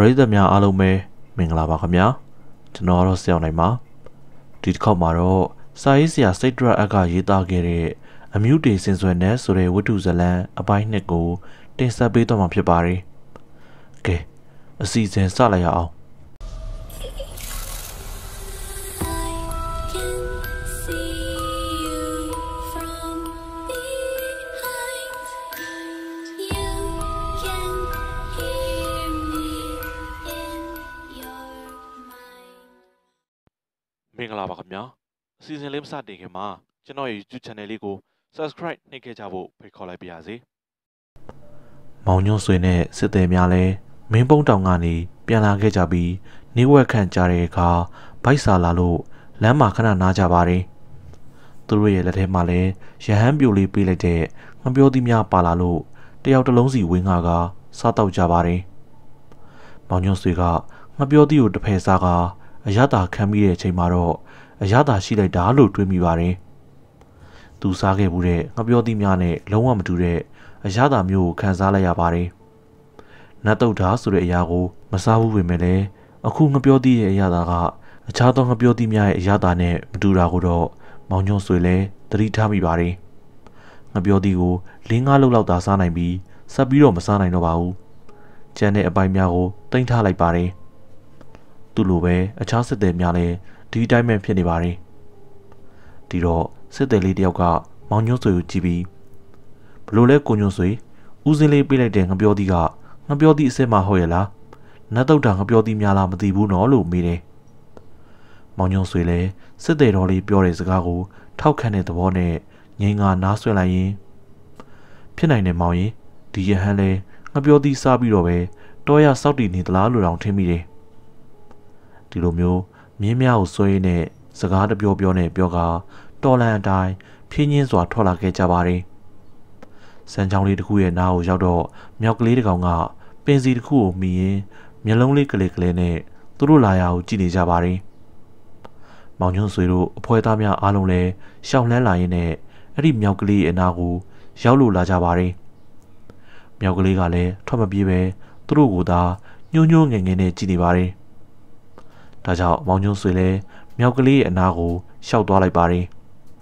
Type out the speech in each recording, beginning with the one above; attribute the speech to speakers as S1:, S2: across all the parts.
S1: ပရိသတ်များအားလုံးပဲမင်္ဂလာပါခင်ဗျာကျွန်တော်ကတော့ဆရာနိုင်ပါဒီတစ်ခေါက်မှာတော့စာရေးဆရာစိတ်ဒရအကရေးသားခဲ့တဲ့အမြုတေစင်ဆွယ်နဲ့ဆိုတဲ့ဝတ္ထုဇာတ်လမ်းအပိုင်းနှစ်ကို တင်ဆက်ပေးသွားမှာဖြစ်ပါတယ်ကဲအစီအစဉ်စလိုက်ရအောင်္ဂလာပါခင်ဗျာအစီအစဉ်လေးမစတင်ခင်မှာကျွန်တော်ရဲ့ YouTube channel လေးကို subscribe နှိပ်ခဲ့ကြဖို့ဖိတ်ခေါ်လိုက်ပါရစေမောင်ညွန့်ဆွေနဲ့စစ်သည်များလည်းမင်းပုံတောင်ကနေပြန်လာခဲ့ကြပြီးနေဝက်ခန့်ကြတဲ့အခါဗိုက်စာလာလို့လမ်းမှာခဏနားကြပါတယ်သူတို့ရဲ့လက်ထဲမှာလည်းရဟန်းပြိုလေးပေးလိုက်တဲ့ငပြောသည်များပါလာလို့တယောက်တစ်လုံးစီဝင်းငါကစားတော့ကြပါတယ်မောင်ညွန့်ဆွေကငပြောသည်ကိုတစ်ဖက်စားကအရသာခံပြီးတဲ့အချိန်မှာတော့အရသာရှိလိုက်တာလို့တွေးမိပါတယ်။သူစားခဲ့မှုတဲ့ငပြောသီးများနဲ့လုံးဝမတူတဲ့အရသာမျိုးကိုခံစားလိုက်ရပါတယ်။နတ်တုတ်ဓာဆိုတဲ့အရာကို မစားဘူးပေမဲ့လည်းအခုငပြောသီးရဲ့အရသာကအခြားသောငပြောသီးများရဲ့အရသာနဲ့မတူတာကိုတော့မောင်ညွန့်ဆွေလည်းသတိထားမိပါတယ်။ငပြောသီးကိုလင်းကားလောက်လောက်သာစားနိုင်ပြီးဆက်ပြီးတော့မစားနိုင်တော့ပါဘူး။ကျန်တဲ့အပိုင်းများကိုတင်ထားလိုက်ပါတယ်။သူ့လိုပဲအခြားစစ်သည်များလည်းဒီအတိုင်းပဲဖြစ်နေပါတယ်ဒီတော့စစ်သည်လေးတယောက်ကမောင်ညွန့်ဆွေကိုကြည့်ပြီးဘလို့လဲကိုညွန့်ဆွေဦးစင်းလေးပြေးလိုက်တဲ့ငပြောသီးကငပြောသီးအစစ်မှဟုတ်ရဲ့လားနတ်တုတ်တာငပြောသီးများလားမသိဘူးနော်လို့မေးတယ်မောင်ညွန့်ဆွေလည်းစစ်သည်တော်လေးပြောတဲ့စကားကိုထောက်ခံတဲ့သဘောနဲ့ငိန်ကနားဆွဲလိုက်ရင်ဖြစ်နိုင်တယ်မောင်ရင်ဒီယဟန်လဲငပြောသီးစားပြီးတော့ပဲတော်ရစောက်တည်နေသလားလို့တောင်ထင်မိတယ်ဒီလိုမျိုးမြင်းများကိုစိုးရိမ်နဲ့စကားတပြောပြောနဲ့ပြောကတော်လန်အတိုင်းဖြင်းချင်းစွာထွက်လာခဲ့ကြပါတယ်။စံချောင်းလေးတစ်ခုရဲ့နားကိုရောက်တော့မြောက်ကလေးတစ်ကောင်ကပင်စီတစ်ခုကိုမိရင်မျက်လုံးလေးကလေးကလေးနဲ့သူတို့လာရာကိုကြည့်နေကြပါတယ်။မောင်ညွန့်ဆွေတို့အဖွဲသားများအားလုံးလည်းရှောင်းလန်းလာရင်းနဲ့အဲ့ဒီမြောက်ကလေးရဲ့အနာကိုရောက်လို့လာကြပါတယ်။မြောက်ကလေးကလည်းထွက်မပြေးပဲသူတို့ကိုသာညှိုးညှိုးငယ်ငယ်နဲ့ကြည့်နေပါတယ်။ဒါကြောင့်မောင်ညွန့်ဆွေလည်းမြောက်ကလေးရဲ့အနာကိုရှောက်သွားလိုက်ပါတယ်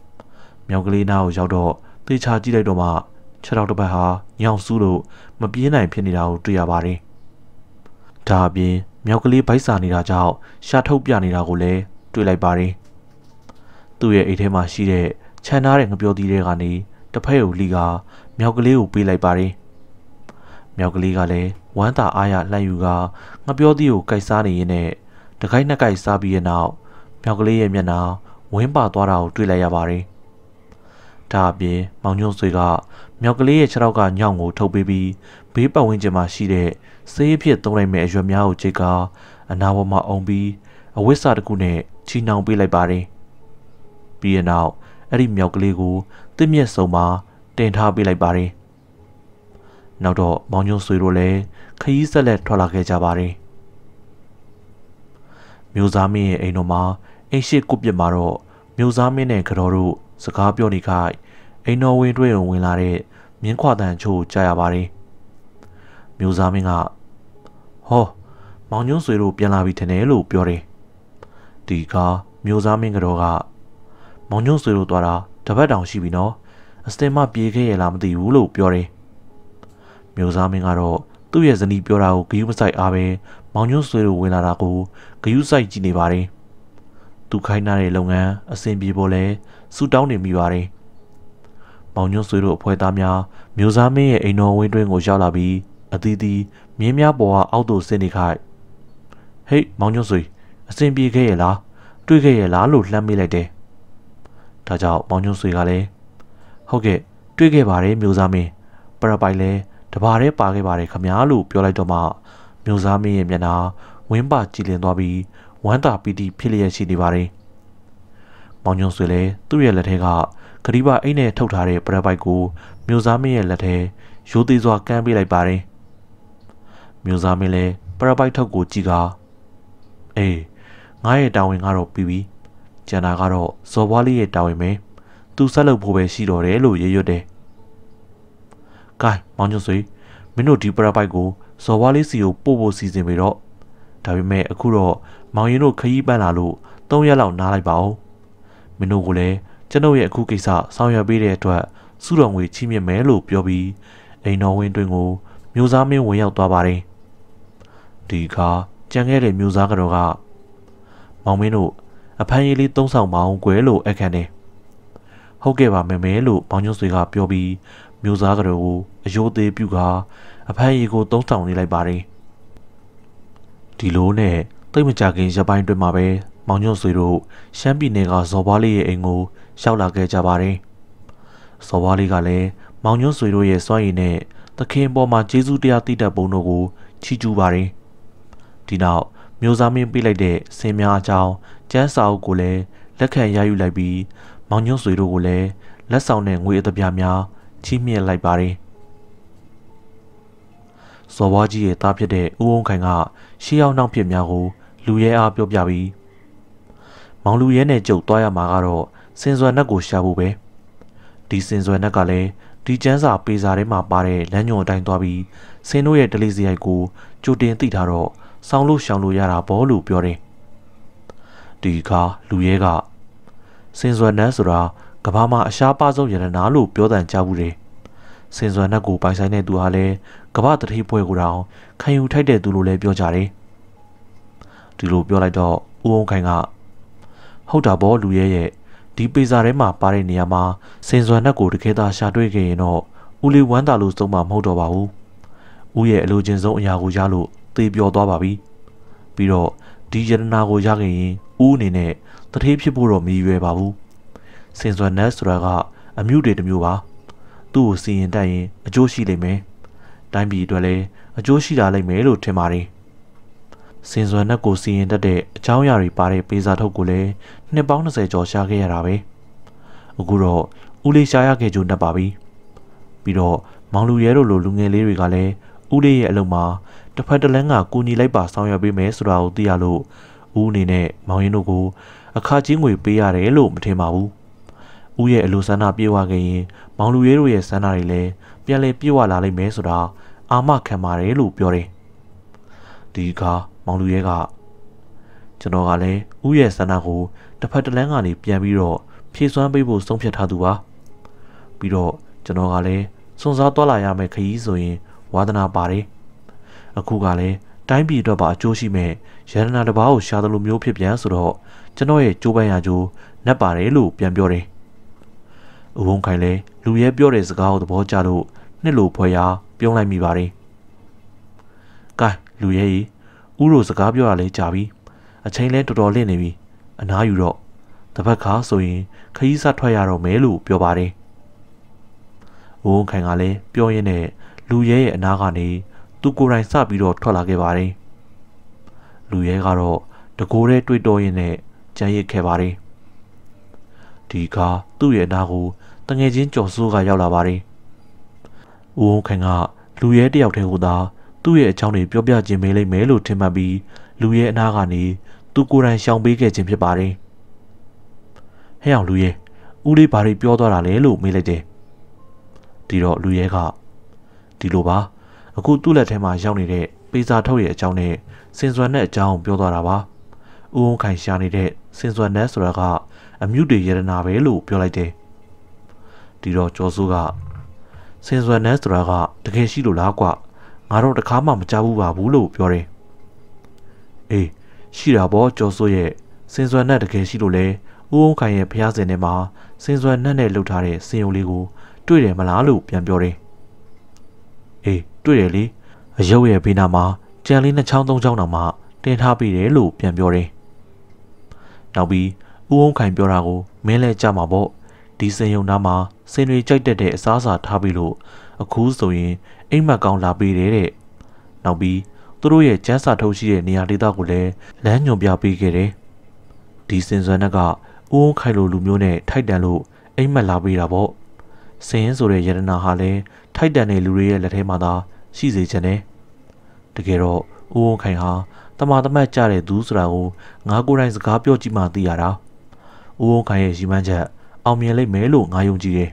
S1: ။မြောက်ကလေးနားကိုရောက်တော့သေချာကြည့်လိုက်တော့မှခြေထောက်တစ်ဖက်ဟာညောင်ဆူးလို့မပြေးနိုင်ဖြစ်နေတာကိုတွေ့ရပါတယ်။ဒါအပြင်မြောက်ကလေးဗိုက်စာနေတာကြောင့်ရှာထုတ်ပြနေတာကိုလည်းတွေ့လိုက်ပါတယ်။သူ့ရဲ့အိတ်ထဲမှာရှိတဲ့ခြံထားတဲ့ငပြောသီးတွေကနေတစ်ဖက်ကိုလီကမြောက်ကလေးကိုပေးလိုက်ပါတယ်။မြောက်ကလေးကလည်းဝမ်းသာအားရလှမ်းယူကငပြောသီးကိုကိုက်စားနေရင်းနဲ့တကိုက်နှစ်ကိုက်စားပြီးတဲ့နောက်မြောက်ကလေးရဲ့မျက်နှာဝင်းပါသွားတာကိုတွေ့လိုက်ရပါတယ်။ဒါအပြင်မောင်ညွန့်ဆွေကမြောက်ကလေးရဲ့ခြေထောက်ကညောင်ကိုထုတ်ပေးပြီးဘေးပတ်ဝန်းကျင်မှာရှိတဲ့ဆေးအဖြစ်သုံးလိုက်မဲ့အရွယ်များကိုချိန်ကအနာပေါ်မှာအုံပြီးအဝိစာတစ်ခုနဲ့ချီနှောင်ပေးလိုက်ပါတယ်။ပြီးတဲ့နောက်အဲ့ဒီမြောက်ကလေးကိုတစ်မျက်စုံမှာတင်ထားပေးလိုက်ပါတယ်။နောက်တော့မောင်ညွန့်ဆွေတို့လည်းခရီးဆက်လက်ထွက်လာခဲ့ကြပါတယ်။မျိုးသားမင်းရဲ့အိမ်တော်မှာအိမ်ရှိကုပစ်မှာတော့မျိုးသားမင်းနဲ့ကတော်တို့စကားပြောနေခိုက်အိမ်တော်ဝင်တွေ့ုံဝင်လာတဲ့မြင်းခွာတန်ချို့ကြာရပါတယ်မျိုးသားမင်းကဟောမောင်ညွန့်ဆွေတို့ပြန်လာပြီထင်တယ်လို့ပြောတယ်ဒီကမျိုးသားမင်းကတော်ကမောင်ညွန့်ဆွေတို့သွားတာတပတ်တောင်ရှိပြီနော်အစတင်မပြေးခဲ့ရလားမသိဘူးလို့ပြောတယ်မျိုးသားမင်းကတော့သူ့ရဲ့ဇနီးပြောတာကိုဂယုမဆိုင်အားပဲမောင်ညွန့်ဆွေတို့ဝင်လာတာကိုဂယုစိုက်ကြည့်နေပါတယ်။သူခိုင်းထားတဲ့လုပ်ငန်းအဆင်ပြေဖို့လဲဆူတောင်းနေမိပါတယ်။မောင်ညွန့်ဆွေတို့အဖွဲ့သားများမျိုးစားမင်းရဲ့အိမ်တော်ဝင်းတွင်းကိုရောက်လာပြီး အသီးသီးမြင်းများပေါ်ကအောက်သို့ဆင်းနေခိုက်ဟေးမောင်ညွန့်ဆွေအဆင်ပြေခဲ့ရဲ့လားတွေ့ခဲ့ရဲ့လားလို့လှမ်းမိလိုက်တယ်။ဒါကြောင့်မောင်ညွန့်ဆွေကလည်းဟုတ်ကဲ့တွေ့ခဲ့ပါတယ်မျိုးစားမင်းပရပိုင်လဲတဘာတည်းပါခဲ့ပါတယ်ခမားလို့ပြောလိုက်တော့မှမြို့စားမင်းရဲ့မျက်နှာဝင်းပါကြည်လင်သွားပြီးဝမ်းသာပီတိဖြစ်လျက်ရှိနေပါတယ်။မောင်ညွန့်ဆွေလည်းသူ့ရဲ့လက်ထဲကခရီးပါအိတ်နဲ့ထုတ်ထားတဲ့ပရက်ပိုက်ကိုမြို့စားမင်းရဲ့လက်ထဲရိုးသေးစွာကမ်းပေးလိုက်ပါတယ်။မြို့စားမင်းလည်းပရက်ပိုက်ထုတ်ကိုကြည့်ကအေးငါရဲ့တာဝန်ကတော့ပြီးပြီ။ကျန်တာကတော့ဇော်ဘွားလေးရဲ့တာဝန်ပဲ။သူဆက်လုပ်ဖို့ပဲရှိတော့တယ်လို့ရရွတ်တယ်။ကဲမောင်ညွန့်ဆွေမင်းတို့ဒီပရက်ပိုက်ကိုဇော်ဝါလေးစီကိုပို့ဖို့စီစဉ်ပေတော့ဒါပေမဲ့အခုတော့မောင်ရင်တို့ခရီးပန်းလာလို့၃ရက်လောက်နားလိုက်ပါဦးမင်းတို့ကလည်းကျွန်ုပ်ရဲ့အခုကိစ္စဆောင်ရွက်ပေးတဲ့အတွက်စုတော်ငွေချီးမြှင့်မယ်လို့ပြောပြီးအိမ်တော်ဝင်းတွင်ကိုမျိုးစားမင်းဝင်ရောက်သွားပါတယ်ဒီအခါကြံခဲ့တဲ့မျိုးစားကတော့ကမောင်မင်းတို့အဖမ်းရေးလေးသုံးဆောင်ပါအောင်ကွယ်လို့အခန့်တယ်ဟုတ်ကဲ့ပါမယ်မဲလို့မောင်ညွန့်ဆွေကပြောပြီးမျိုးစားကတော့ကိုအယိုးသေးပြုကာအဖမ်းရည်ကိုသုံးဆောင်နေလိုက်ပါတယ်ဒီလိုနဲ့တိတ်မကြခင်ရပိုင်းတွင်မှာပဲမောင်ညွန့်ဆွေတို့ရှမ်းပြည်နယ်ကဇော်ဘွားလေးရဲ့အိမ်ကိုရောက်လာခဲ့ကြပါတယ်ဇော်ဘွားလေးကလည်းမောင်ညွန့်ဆွေတို့ရဲ့စွမ်းရည်နဲ့သခင်ပေါ်မှာကျေးဇူးတရားတည်တတ်ပုံတို့ကိုချီးကျူးပါတယ်ဒီနောက်မျိုးစားမင်းပြလိုက်တဲ့ဆင်များအကြောင်းကျန်းစာအုပ်ကိုလည်းလက်ခံရယူလိုက်ပြီးမောင်ညွန့်ဆွေတို့ကိုလည်းလက်ဆောင်နဲ့ငွေအသပြားများချီးမြှင့်လိုက်ပါတယ်။ဇော်ဘွားကြီးရဲ့သားဖြစ်တဲ့ဦးအောင်ခိုင်က ရှေးရောက်နောက်ဖြစ်များကိုလူရဲအားပြောပြပြီးမောင်လူရဲနဲ့ကြုတ်သွားရမှာကတော့စင်စွယ်နှက်ကိုရှာဖို့ပဲဒီစင်စွယ်နှက်ကလည်းဒီကျန်းစာပေစာထဲမှာပါတဲ့လမ်းညွန်အတိုင်းသွားပြီးစင်တို့ရဲ့ဒလိစရိုက်ကို ကြိုတင်သိထားတော့ဆောင်းလို့ရှောင်းလို့ရတာဘောလို့ပြောတယ်ဒီကလူရဲကစင်စွယ်နှက်ဆိုတာကဘာမှာအရှားပါဆုံးယန္တနာလို့ပြောတဲ့ကြားဘူးတယ်စင်စွမ်းနှက်ကိုပိုင်ဆိုင်တဲ့သူဟာလည်းကမ္ဘာတတိပွဲကိုတောင်ခံယူထိုက်တဲ့သူလို့လည်းပြောကြတယ်။ဒီလိုပြောလိုက်တော့ဦးအောင်ခိုင်ကဟုတ်တာဗောလူရဲရဲ့ဒီပေစာထဲမှာပါတဲ့နေရာမှာစင်စွမ်းနှက်ကိုတကယ်သာရှာတွေ့ခဲ့ရင်တော့ဦးလေးဝမ်းသာလို့သုံးမှာမဟုတ်တော့ပါဘူး။ဦးရဲ့အလိုချင်ဆုံးအရာကိုရလို့သေပျော်သွားပါပြီ။ပြီးတော့ဒီယတနာကိုရခဲ့ရင်ဦးအနေနဲ့တတိဖြစ်ဖို့တော့မရည်ရွယ်ပါဘူး။စင်စွမ်းနှက်ဆိုတာကအမျိုးတွေတစ်မျိုးပါ။သူ့ကိုစီရင်တတ်ရင်အကျိုးရှိလိမ့်မယ်။တိုင်းပြည်အတွက်လည်းအကျိုးရှိတာလိမ့်မယ်လို့ထင်ပါတယ်။စင်စွမ်းနှက်ကိုစီရင်တတ်တဲ့အကြောင်းအရာတွေပါတဲ့ပေးစာထုတ်ကိုလည်းနှစ်ပေါင်း20ကျော်ရှာခဲ့ရတာပဲ။အခုတော့ဦးလေးရှားရခဲ့ကြုံတတ်ပါပြီ။ပြီးတော့မောင်လူရဲတို့လိုလူငယ်လေးတွေကလည်းဦးလေးရဲ့အလုပ်မှာတစ်ဖက်တစ်လမ်းကကူညီလိုက်ပါဆောင်ရွက်ပေးမယ်ဆိုတာကိုသိရလို့ဦးအနေနဲ့မောင်ရင်တို့ကို အခကြေးငွေပေးရတယ်လို့မထင်ပါဘူး။ဦးရဲ့အလိုဆန္ဒပြေဝခဲ့ရင်မောင်လူရဲတို့ရဲ့ဆန္ဒတွေလည်းပြန်လည်ပြည့်ဝလာလိမ့်မယ်ဆိုတာအာမခံပါတယ်လို့ပြောတယ်။ဒီအခါမောင်လူရဲကကျွန်တော်ကလည်းဥရဲ့ဆန္ဒကိုတစ်ဖက်တစ်လမ်းကနေပြန်ပြီးတော့ဖြည့်စွမ်းပေးဖို့ဆုံးဖြတ်ထားသူပါ။ပြီးတော့ကျွန်တော်ကလည်းစွန်စားသွားလာရမယ့်ခရီးဆိုရင်ဝါသနာပါတယ်။အခုကလည်းတိုင်းပြည်အတွက်ပါအကျိုးရှိမဲ့ရတနာတစ်ပါးကိုရှာသလိုမျိုးဖြစ်ပြန်ဆိုတော့ကျွန်တော်ရဲ့ကြိုးပမ်းရာကြိုးနှက်ပါတယ်လို့ပြန်ပြောတယ်။။အဝုံခိုင်လည်းလူရဲပြောတဲ့စကားကိုသဘောကျလို့နှစ်လိုဖွဲရာပြုံးလိုက်မိပါတယ်။ကဲလူရဲကြီးဥရိုစကားပြောရလဲကြာပြီ။အချိန်လဲတော်တော်လင့်နေပြီ။အနားယူတော့တပတ်ခါဆိုရင်ခရီးစားထွက်ရတော့မယ်လို့ပြောပါတယ်။အဝုံခိုင်ကလည်းပြောရင်းနဲ့လူရဲရဲ့အနားကနေ သူကိုယ်တိုင်စပြီးတော့ထွက်လာခဲ့ပါတယ်။လူရဲကတော့တကိုယ်တည်းတွေ့တော့ရင်နဲ့ကြမ်းရစ်ခဲ့ပါတယ်။ဒီအခါသူ့ရဲ့နားကိုတငယ်ချင်းကြော်စိုးကရောက်လာပါတယ်။ဦးဝခိုင်ကလူရဲတယောက်တည်းကိုသာသူ့ရဲ့အကြောင်းတွေပြောပြခြင်းမေးလိုက်မယ်လို့ထင်မှတ်ပြီး လူရဲအနာကနေသူကိုယ်တိုင်ရှောင်ပေးခဲ့ခြင်းဖြစ်ပါတယ်။ဟဲ့အောင်လူရဲဦးလေးဘာတွေပြောသွားတာလဲလို့မေးလိုက်တယ်။ဒီတော့လူရဲကဒီလိုပါအခုသူ့လက်ထဲမှာရောက်နေတဲ့ပေစာထုတ်ရဲ့အကြောင်းနဲ့စင်စွမ်းတဲ့အကြောင်းပြောသွားတာပါ။ဦးဝခိုင်ရှာနေတဲ့စင်စွမ်းနဲ့ဆိုတာကအမြုတေယရနာပဲလို့ပြောလိုက်တယ်ဒီတော့ကျော်စိုးကဆင်စွမ်းနန်းဆိုတာကတကယ်ရှိလို့လားကွာငါတော့တခါမှမကြားဘူးပါဘူးလို့ပြောတယ်အေးရှိတာပေါ့ကျော်စိုးရဲ့စင်စွမ်းနဲ့တကယ်ရှိလို့လဲဦးအောင်ခိုင်ရဲ့ဖျားစင်ထဲမှာစင်စွမ်းနဲ့နဲ့လှုပ်ထားတဲ့စင်ယုံလေးကိုတွေ့တယ်မလားလို့ပြန်ပြောတယ်အေးတွေ့တယ်လေအယုတ်ရဲ့ဘေးနားမှာကြံလေးနှစ်ချောင်းသုံးချောင်းတောင်မှတင်ထားပေးတယ်လို့ပြန်ပြောတယ်နောက်ပြီးဦးအောင်ခိုင်ပြောတာကိုမင်းလည်းကြားမှာပေါ့ဒီစင်ယုံသားမှာစင်တွေကြိုက်တက်တဲ့အစားအစာထားပြီးလို့အခုဆိုရင်အိမ်မက်ကောင်းလာပေးတယ်တဲ့နောက်ပြီးသူတို့ရဲ့ကျန်းစာထုတ်ရှိတဲ့နေရာဒေသကိုလည်းလမ်းညွန်ပြပေးခဲ့တယ်ဒီစင်စွမ်းကဦးအောင်ခိုင်လိုလူမျိုးနဲ့ထိုက်တန်လို့အိမ်မက်လာပေးတာပေါ့စင်ဆိုတဲ့ယတနာဟာလည်းထိုက်တန်တဲ့လူတွေရဲ့လက်ထဲမှာသာ ရှိစေချင်တယ်တကယ်တော့ဦးအောင်ခိုင်ဟာတမာတမတ်ကြတဲ့သူဆိုတာကိုငါကိုယ်တိုင်စကားပြောကြည့်မှသိရတာ။ဦးဝုံခိုင်ရဲ့ရည်မှန်းချက်အောင်မြင်လိမ့်မယ်လို့ငါယုံကြည်တယ်။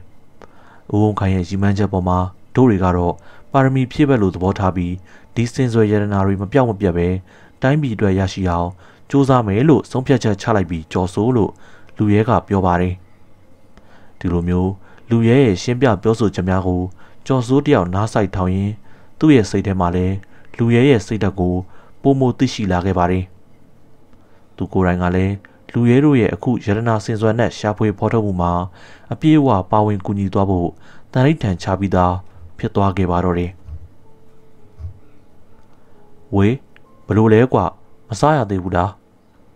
S1: ဦးဝုံခိုင်ရဲ့ရည်မှန်းချက်ပေါ်မှာတို့တွေကတော့ပါရမီဖြည့်ဘက်လို့သဘောထားပြီးဒီစင်ဆွဲရတနာတွေမပြောင်းမပြတ်ပဲတိုင်းပြည်အတွက်ရရှိအောင်စူးစမ်းမယ်လို့ဆုံးဖြတ်ချက်ချလိုက်ပြီးကြော်ဆိုးလို့လူရဲကပြောပါတယ်။ဒီလိုမျိုးလူရဲရဲ့ရှင်းပြပြောဆိုချက်များကိုကြော်ဆိုးတယောက်နားဆိုင်ထောင်ရင်သူ့ရဲ့စိတ်ထဲမှာလည်းလူရဲရဲ့စိတ်ဓာတ်ကိုပုံမသိရှိလာခဲ့ပါတယ်။သူကိုယ်တိုင်ကလည်းလူရဲတို့ရဲ့အခုယရနာစင်စွမ်းနဲ့ရှာဖွေဖော်ထုတ်မှုမှာအပြည့်အဝပါဝင်ကူညီသွားဖို့တန်ရိတ်ထန်ချပြီးသားဖြစ်သွားခဲ့ပါတော့တယ်။ဝေးဘလို့လဲကွာမစားရသေးဘူးလား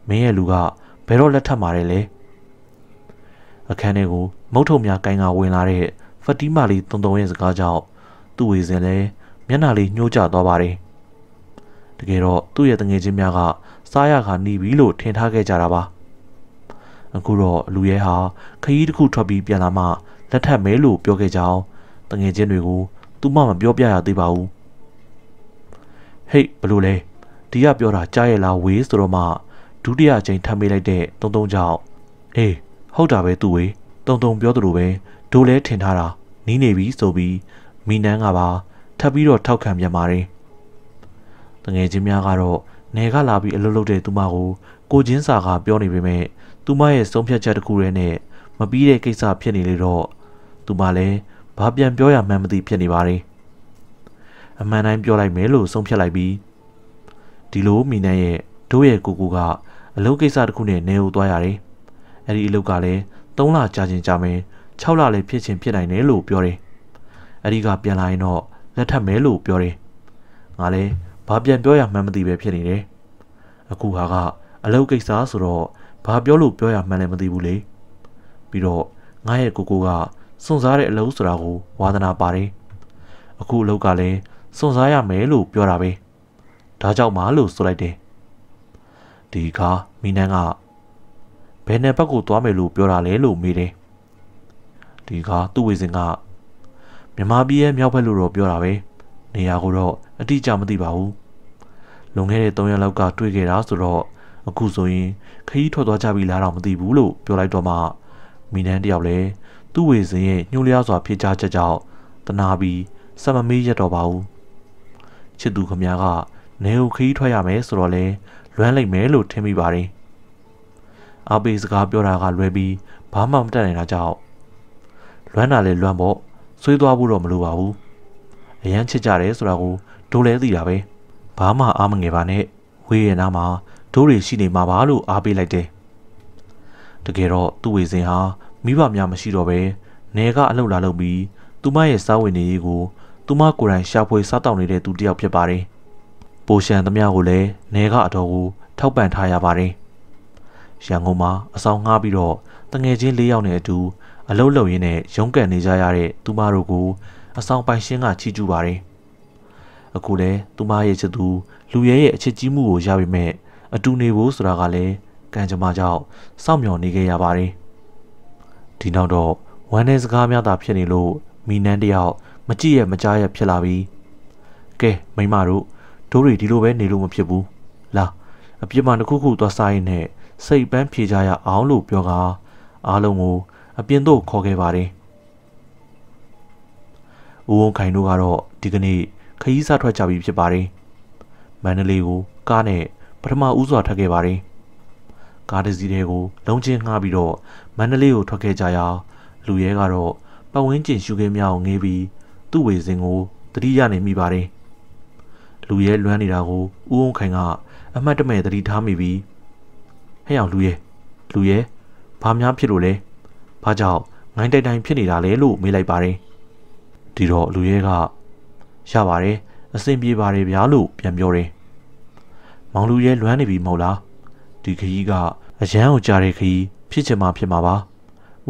S1: မင်းရဲ့လူကဘယ်တော့လက်ထပ်มาတယ်လဲအခန်းထဲကိုမုတ်ထုံများကိုင်းကဝင်လာတဲ့ဖတ်တီမာလီတုံတုံရဲ့စကားကြောင့်သူ့ဝေစင်လဲမျက်နှာလေးညှိုးကျသွားပါတယ်တကယ်တော့သူ့ရဲ့တငယ်ချင်းများက စားရခါနှီးပြီလို့ထင်ထားခဲ့ကြတာပါ။အခုတော့လူရဲဟာခရီးတစ်ခုထွက်ပြီးပြန်လာမှလက်ထပ်မဲလို့ပြောခဲ့ကြအောင်တငယ်ချင်းတွေကို သူမှမပြောပြရသေးပါဘူးဟေ့ဘလို့လဲဒီကပြောတာကြားရလားဝေးဆိုတော့မှဒုတိယအချိန်ထပ်မေးလိုက်တဲ့တုံတုံကြောင့်အေးဟုတ်တာပဲသူဝေးတုံတုံပြောသလိုပဲဒိုလဲထင်ထားတာနီးနေပြီဆိုပြီးမိနန်းကပါ ထပ်ပြီးတော့ထောက်ခံပြန်ပါတယ်တငယ်ချင်းများကတော့နေကလာပြီးအလုပ်လုပ်တဲ့သူမကိုကိုချင်းစာကပြောနေပေမဲ့သူမရဲ့ဆုံးဖြတ်ချက်တစ်ခုတည်းနဲ့မပြီးတဲ့ကိစ္စဖြစ်နေလေတော့သူမလည်းဘာပြန်ပြောရမှန်းမသိဖြစ်နေပါရဲ့အမှန်တိုင်းပြောလိုက်မယ်လို့ဆုံးဖြတ်လိုက်ပြီးဒီလိုမိနန်းရဲ့တို့ရဲ့ကိုကိုကအလုပ်ကိစ္စတစ်ခုနဲ့နေဦးသွားရတယ်အဲ့ဒီအလုပ်ကလည်း3လကြာချင်းကြာမယ်6လလည်းဖြစ်ချင်းဖြစ်နိုင်တယ်လို့ပြောတယ်အဲ့ဒီကပြန်လာရင်တော့လက်ထပ်မယ်လို့ပြောတယ်ငါလည်းဘာပြန်ပြောရမှန်းမသိပဲဖြစ်နေတယ်အခုဟာက အလုပ်ကိစ္စဆိုတော့ဘာပြောလို့ပြောရမှန်းလည်းမသိဘူးလေပြီးတော့ငါရဲ့ကိုကိုကစွန့်စားတဲ့အလုပ်ဆိုတာကိုဝါသနာပါတယ်အခုအလုပ်ကလည်းစွန့်စားရမယ်လို့ပြောတာပဲဒါကြောင့်မလို့ဆိုလိုက်တယ်ဒီအခါမိနန်းကဘယ်နယ်ဘက်ကိုသွားမယ်လို့ပြောတာလဲလို့မေးတယ်ဒီအခါသူ့ဝေစင်ကမြန်မာပြည်ရဲ့မြောက်ဘက်လို့တော့ပြောတာပဲနေရာကိုတော့အတိအကျမသိပါဘူးလွန်ခဲ့တဲ့3ရက်လောက်ကတွေ့ခဲ့တာဆိုတော့အခုဆိုရင်ခရီးထွက်သွားကြပြီလားတော့မသိဘူးလို့ပြောလိုက်တော့မှမိနန်းတယောက်လည်းသူ့ဝေစင်ရဲ့ညှိုးလျားစွာဖြစ်ကြချက်ကြောင့်တနာပြီးစမမေးရတော့ပါဘူးချစ်သူခမရကနေကိုခရီးထွက်ရမယ်ဆိုတော့လဲလွမ်းလိုက်မယ်လို့ထင်မိပါတယ်အပေစကားပြောတာကလွဲပြီးဘာမှမတတ်နိုင်တာကြောင့်လွမ်းတာလည်းလွမ်းပေါ့ဆွေးသွားဖို့တော့မလိုပါဘူးအရန်ချစ်ကြတယ်ဆိုတာကိုဒိုလဲသိတာပဲဘာမှအားမငယ်ပါနဲ့ဝေးရနာမှာဒိုးတွေရှိနေမှာပါလို့အားပေးလိုက်တယ်။တကယ်တော့သူ့ဝေစင်ဟာမိဘများမရှိတော့ဘဲနေကအလှုပ်လာလုပ်ပြီးသူမရဲ့စားဝင်နေရေးကို သူမကိုယ်တိုင်ရှာဖွေစားတောက်နေတဲ့သူတစ်ယောက်ဖြစ်ပါတယ်။ပိုရှန်သမျှကိုလည်းနေကအတော်ကိုထောက်ပံ့ထားရပါတယ်။ရန်ကုန်မှာအဆောင်ငှားပြီးတော့တငယ်ချင်း၄ယောက်နဲ့အတူအလုတ်လုံရင်းနဲ့ရုန်းကန်နေကြရတဲ့သူမတို့ကိုအဆောင်ပိုင်ရှင်ကချီးကျူးပါတယ်။အခုလဲသူမရဲ့ချစ်သူလူရဲရဲ့အချစ်ကြီးမှုကိုရပေမဲ့အတူနေဖို့ဆိုတာကလည်းကံကြမ္မာကြောင့်စောင့်မျှော်နေခဲ့ရပါတယ်။ဒီနောက်တော့ဝမ်းနဲ့စကားများသာဖြစ်နေလို့မိနန်းတယောက်မကြည့်ရမကြားရဖြစ်လာပြီးကဲမိမတို့တို့တွေဒီလိုပဲနေလို့မဖြစ်ဘူးလာအပြစ်မှတစ်ခုခုသွားစားရင်နဲ့စိတ်ပန်းဖြေကြရအောင်လို့ပြောကအားလုံးကို အပြင်သို့ခေါ်ခဲ့ပါတယ်ဦးဝန်ခိုင်တို့ကတော့ဒီကနေ့ခရီးစားထွက်ကြပြီဖြစ်ပါတယ်မန္တလေးကိုကားနဲ့ထမဦးစွာထွက်ခဲ့ပါတယ်။ကားတစ်စီးထဲကို လုံချင်းငှားပြီးတော့မန္တလေးကိုထွက်ခဲ့ကြရာလူရဲကတော့ပတ်ဝန်းကျင်ရှုခင်းများကိုငေးပြီးသူ့ဝေစင်ကိုတတိရနေမိပါတယ်။လူရဲလွမ်းနေတာကိုဦးအောင်ခိုင်ကအမှတ်တမဲ့တတိထားမိပြီးဟဲ့အောင်လူရဲလူရဲဘာများဖြစ်လို့လဲ။ဘာကြောင့်ငိုင်းတိုက်တိုင်းဖြစ်နေတာလဲလို့မေးလိုက်ပါတယ်။ဒီတော့လူရဲကရပါတယ်အဆင်ပြေပါတယ်ဗျာလို့ပြန်ပြောတယ်မောင်လူရဲလွမ်းနေပြီမဟုတ်လားဒီခရီးကအရန်ကိုကြားတဲ့ခရီးဖြစ်ချင်မှဖြစ်မှာပါ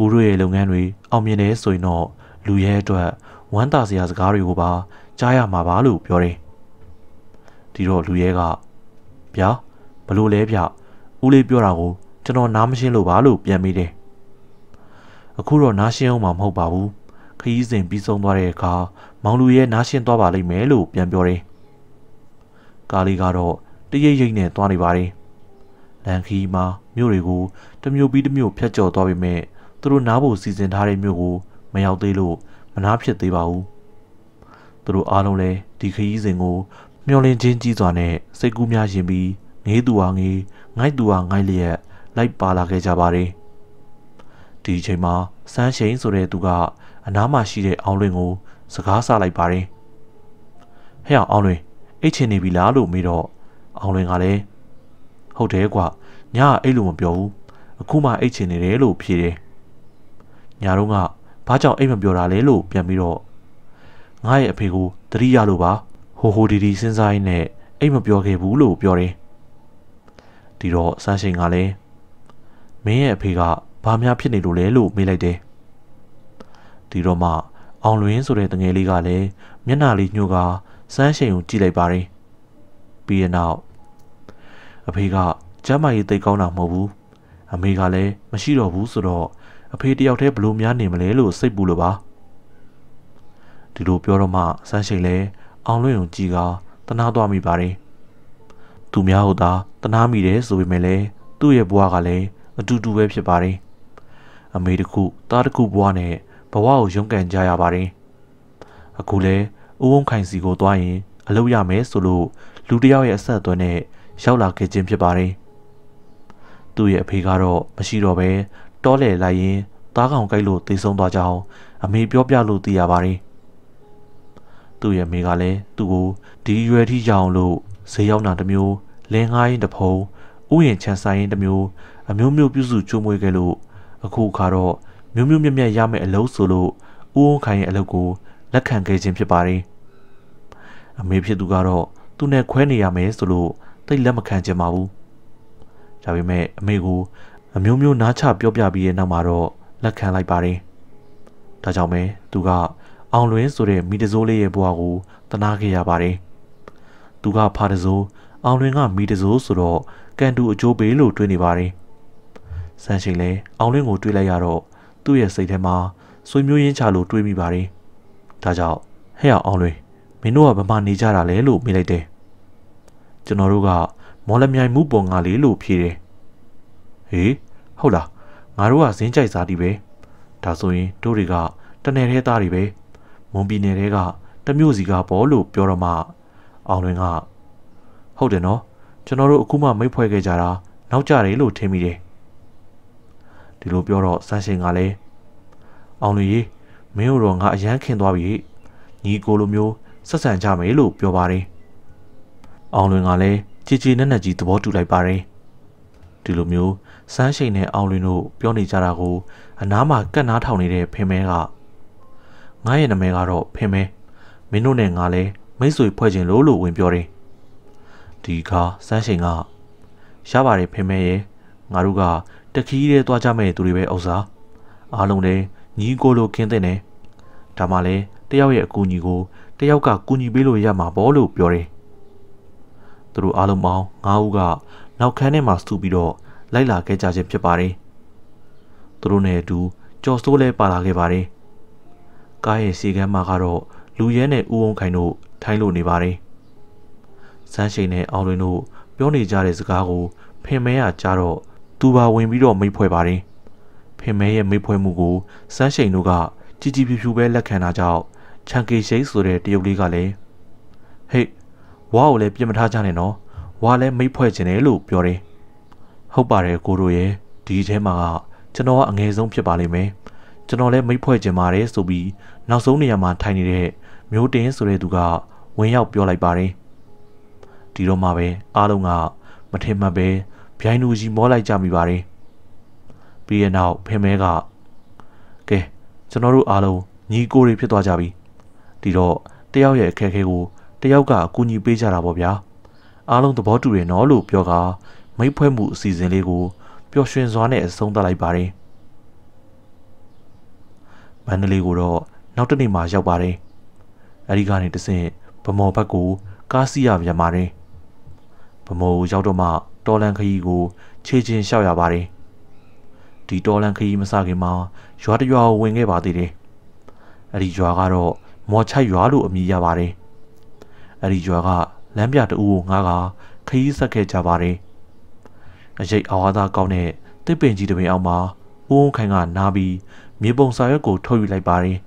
S1: ဦးတို့ရဲ့လုပ်ငန်းတွေအောင်မြင်တယ်ဆိုရင်တော့လူရဲအတွက်ဝမ်းသာစရာစကားတွေကိုပါကြားရမှာပါလို့ပြောတယ်ဒီတော့လူရဲကဗျာဘလို့လဲဗျဦးလေးပြောတာကိုကျွန်တော်နားမရှင်းလို့ပါလို့ပြန်မိတယ်အခုတော့နားရှင်းအောင်မှမဟုတ်ပါဘူးခရီးစဉ်ပြီးဆုံးသွားတဲ့အခါမောင်လူရဲနားရှင်းသွားပါလိမ့်မယ်လို့ပြန်ပြောတယ်ကားလေးကတော့တရိပ်ရိပ်နဲ့သွားနေပါတယ်။လန်ခီမှာမြို့တွေကို တမျိုးပြီးတမျိုးဖျက်ကျော်သွားပေမဲ့သူတို့နားဖို့စီစဉ်ထားတဲ့မြို့ကိုမရောက်သေးလို့မနာဖြစ်သေးပါဘူး။သူတို့အားလုံးလည်းဒီခရီးစဉ်ကို မျှော်လင့်ခြင်းကြီးစွာနဲ့စိတ်ကူးများရင်ပြီးငေးသူဟာငေးငိုက်သူဟာငိုက်လျက်လိုက်ပါလာခဲ့ကြပါတယ်။ဒီအချိန်မှာစန်းရှိန်ဆိုတဲ့သူက အနားမှာရှိတဲ့အောင်လွင်ကိုစကားဆလိုက်ပါတယ်။ဟဲ့အောင်လွင်အိတ်ချင်နေပြီလားလို့မေးတော့အောင်လွင်ကလည်းဟုတ်တယ်ကွညကအဲ့လိုမပြောဘူးအခုမှအိတ်ချင်နေတယ်လို့ဖြေတယ်ညာတော့ကဘာကြောင့်အိတ်မပြောတာလဲလို့ပြန်ပြီးတော့ငါ့ရဲ့အဖေကိုတတိရလို့ပါဟိုဟိုဒီဒီစဉ်းစားရင်းနဲ့အိတ်မပြောခဲ့ဘူးလို့ပြောတယ်ဒီတော့စန်းရှင်ကလည်းမင်းရဲ့အဖေကဘာများဖြစ်နေလို့လဲလို့မေးလိုက်တယ်ဒီတော့မှ အောင်လွင်ဆိုတဲ့တငယ်လေးကလည်းမျက်နှာလေးညှို့ကစန်းရှင်ကိုကြည့်လိုက်ပါတယ်ပြီးရနောက်အဖေကကျမ်းမာရေးသိကောင်းတာမဟုတ်ဘူးအမေကလည်းမရှိတော့ဘူးဆိုတော့အဖေတယောက်တည်းဘလို့များနေမလဲလို့စိတ်ပူလိုပါဒီလိုပြောတော့မှဆန်းရှိန်လဲအောင်လွင့်ုံကြည်ကတနာသွားမိပါတယ်သူများဟုတ်တာတနာမိတယ်ဆိုပေမဲ့လည်းသူ့ရဲ့ဘဝကလည်းအတူတူပဲဖြစ်ပါတယ်အမေတစ်ခုတားတစ်ခုဘဝနဲ့ဘဝကိုရုန်းကန်ကြရပါတယ်အခုလဲဥုံခိုင်စီကိုသွားရင်အလုပ်ရမယ်ဆိုလို့လူတယောက်ရဲ့အဆက်အသွယ်နဲ့ရောက်လာခဲ့ခြင်းဖြစ်ပါတယ်။သူ့ရဲ့အဖေကတော့မရှိတော့ဘဲတောလေလိုက်ရင်သားကောင်ကိုက်လို့သေဆုံးသွားကြောင်းအမေပြောပြလို့သိရပါတယ်။သူ့ရဲ့မိကလည်းသူ့ကိုဒီရွယ်ထိကြအောင်လို့ဈေးရောက်တာတစ်မျိုးလင်းငိုင်းတစ်ဖုံဥယျာဉ်ခြံဆိုင်ရင်တစ်မျိုးအမျိုးမျိုးပြုစုချိုးမွေးခဲ့လို့အခုခါတော့မျိုးမျိုးမြက်မြက်ရမယ့်အလုပ်ဆိုလို့ဥုံခိုင်ရဲ့အလုပ်ကိုလက်ခံခဲ့ခြင်းဖြစ်ပါတယ်။အမေဖြစ်သူကတော့သူ့နဲ့ခွဲနေရမယ်ဆိုလို့တိတ်လက်မခံချင်ပါဘူး။ဒါပေမဲ့အမေကိုအမျိုးမျိုးနားချပြောပြပြီးတဲ့နောက်မှာတော့လက်ခံလိုက်ပါတယ်။ဒါကြောင့်ပဲသူကအောင်လွင်ဆိုတဲ့မိတစိုးလေးရဲ့ဘဝကိုတနာခဲ့ရပါတယ်။သူကဖာတစိုးအောင်လွင်ကမိတစိုးဆိုတော့ကန်တူအကျိုးပေးလို့တွေးနေပါတယ်။ဆန်းချိန်လဲအောင်လွင်ကိုတွေးလိုက်ရတော့သူ့ရဲ့စိတ်ထဲမှာဆွေမျိုးရင်းချလို့တွေးမိပါတယ်။ဒါကြောင့်ဟဲ့အောင်လွင်မင်းတို့ကဘာမှနေကြတာလဲလို့မေးလိုက်တယ်။ကျွန်တော်တို့ကမော်လမြိုင်မှုပေါ်ငါလေးလို့ဖြေတယ်ဟေးဟုတ်လားငါတို့ကဇင်းကြိုက်စားတီပဲဒါဆိုရင်တို့တွေကတနယ်ထဲသားတွေပဲမွန်ပြည်နယ်ထဲကတမျိုးစီကပေါ်လို့ပြောတော့မှ အောင်တွင်က ဟုတ်တယ်နော်ကျွန်တော်တို့အခုမှမိတ်ဖွဲ့ခဲ့ကြတာနောက်ကြတယ်လို့ထင်မိတယ်ဒီလိုပြောတော့စန်းရှင်ကလည်းအောင်လူကြီးမင်းတို့တော့ငါအရန်ခင်သွားပြီညီကိုလိုမျိုးဆက်ဆံကြမယ်လို့ပြောပါတယ်အောင်လွင်ကလည်းကြည်ကြည်နက်နက်ကြီးသဘောတူလိုက်ပါတယ်ဒီလိုမျိုးစမ်းရှိန်နဲ့အောင်လွင်တို့ပြောနေကြတာကို အနားမှာကတ်နားထောင်နေတဲ့ဖင်မဲကငါရဲ့နာမည်ကတော့ဖင်မဲမင်းတို့နဲ့ငါလည်းမိတ်ဆွေဖွဲ့ခြင်းလို့လို့ဝင်ပြောတယ်ဒီကစမ်းရှိန်ကရပါတယ်ဖင်မဲရဲ့ငါတို့ကတခီးတဲ့သွားကြမဲ့သူတွေပဲဥစ္စာအားလုံးလည်းညီကိုလိုခင်းတဲ့နဲ့ဒါမှလည်းတယောက်ရဲ့အကူအညီကိုတယောက်ကကူညီပေးလို့ရမှာပေါ့လို့ပြောတယ်သူတို့အားလုံးပေါင်း9ဦးက နောက်ခန်းထဲမှာစူပြီးတော့လိုက်လာခဲ့ကြခြင်းဖြစ်ပါတယ်။သူတို့နဲ့အတူကြော်စိုးလဲပါလာခဲ့ပါတယ်။ကားရဲ့စီကမ်းမှာကတော့လူရဲနဲ့ဦးအောင်ခိုင်တို့ထိုင်းလို့နေပါတယ်။စန်းရှိန်နဲ့အောင်လွင်တို့ပြောနေကြတဲ့စကားကို ဖင်မဲကကြားတော့သူပါဝင်ပြီးတော့မိတ်ဖွဲ့ပါတယ်။ဖင်မဲရဲ့မိတ်ဖွဲ့မှုကိုစန်းရှိန်တို့ကကြည်ကြည်ဖြူဖြူပဲလက်ခံတာကြောင့်ချန်ကေရှိဆိုတဲ့တရုတ်လေးကလည်းဟေ့ဝါကိုလည်းပြင်မထားကြနဲ့နော်ဝါလည်းမိတ်ဖွဲ့ခြင်းတယ်လို့ပြောတယ်ဟုတ်ပါတယ်ကိုတို့ရဲ့ဒီထဲမှာကျွန်တော်ကအငယ်ဆုံးဖြစ်ပါလိမ့်မယ်ကျွန်တော်လည်းမိတ်ဖွဲ့ခြင်းပါတယ်ဆိုပြီးနောက်ဆုံးနေရာမှာထိုင်နေတဲ့မျိုးတင်းဆိုတဲ့သူက ဝင်ရောက်ပြောလိုက်ပါတယ်ဒီတော့မှပဲအားလုံးကမထင်မှတ်ပဲဗျိုင်းလူကြီးမောလိုက်ကြမိပါတယ်ပြီးရနောက်ဖင်မဲကကဲကျွန်တော်တို့အားလုံးညီကိုတွေဖြစ်သွားကြပြီဒီတော့တယောက်ရဲ့အခက်အခဲကိုတယောက်ကအကူအညီပေးကြတာပေါ့ဗျာအားလုံးသဘောတူတယ်နော်လို့ပြောကမိတ်ဖွဲ့မှုအစီအစဉ်လေးကိုပျော်ရွှင်စွာနဲ့အဆုံးသတ်လိုက်ပါတယ်မန္တလေးကိုတော့နောက်တနေ့မှရောက်ပါတယ်အဲဒီကနေတဆင့်ဗမော်ဘက်ကိုကားစီးရပြန်ပါတယ်ဗမော်ကိုရောက်တော့မှတော်လန်ခရီးကိုခြေချင်းလျှောက်ရပါတယ်ဒီတော်လန်ခရီးမစခင်မှာရွာတရွာကိုဝင်ခဲ့ပါသေးတယ်အဲဒီရွာကတော့မော်ချိုက်ရွာလို့အမည်ရပါတယ်။အဲ့ဒီရွာကလမ်းပြတူကိုငားကခရီးဆက်ခဲ့ကြပါတယ်အရိပ်အာဝါဒကောင်းတဲ့တစ်ပင်ကြီးတစ်ပင်အောက်မှာဦးဦးခိုင်ကနားပြီးမြေပုံစာရွက်ကိုထုတ်ယူလိုက်ပါတယ်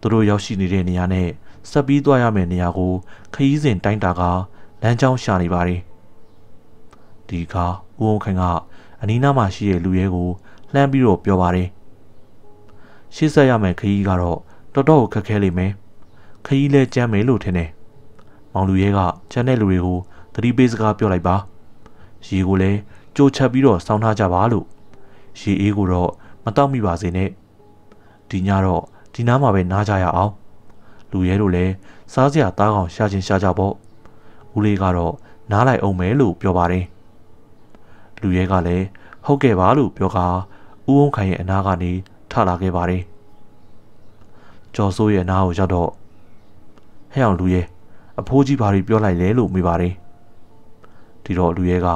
S1: သူတို့ရောက်ရှိနေတဲ့နေရာနဲ့ဆက်ပြီးသွားရမယ့်နေရာကို ခရီးစဉ်တိုင်းတာကလမ်းကြောင်းရှာနေပါတယ်ဒီကဦးဦးခိုင်ကအနီးနားမှာရှိတဲ့လူရဲကိုလှမ်းပြီးတော့ပြောပါတယ်ရှေ့ဆက်ရမယ့်ခရီးကတော့တော်တော်ခက်ခဲလိမ့်မယ်ခရီးလဲကြမ်းမယ်လို့ထင်တယ်မောင်လူရဲကချန်တဲ့လူတွေကိုသတိပေးစကားပြောလိုက်ပါရေကိုလည်းကြိုချက်ပြီးတော့စောင်းထားကြပါလို့ရေအေးကိုတော့မတောက်မိပါစေနဲ့ဒီညတော့ဒီနားမှာပဲနားကြရအောင်လူရဲတို့လည်းစားစရာတားကောင်ရှာချင်းရှာကြပေါ့ဦးလေးကတော့နားလိုက်အောင်မယ်လို့ပြောပါတယ်လူရဲကလည်းဟုတ်ကဲ့ပါလို့ပြောကာဦးအောင်ခိုင်ရဲ့အနားကနေထလာခဲ့ပါတယ်ကျော်စိုးရဲ့အနားကိုရောက်တော့ဟဲ့အောင်လူရဲအဖိုးကြီးဘာတွေပြောလိုက်လဲလို့မေးပါတယ်ဒီတော့လူရဲက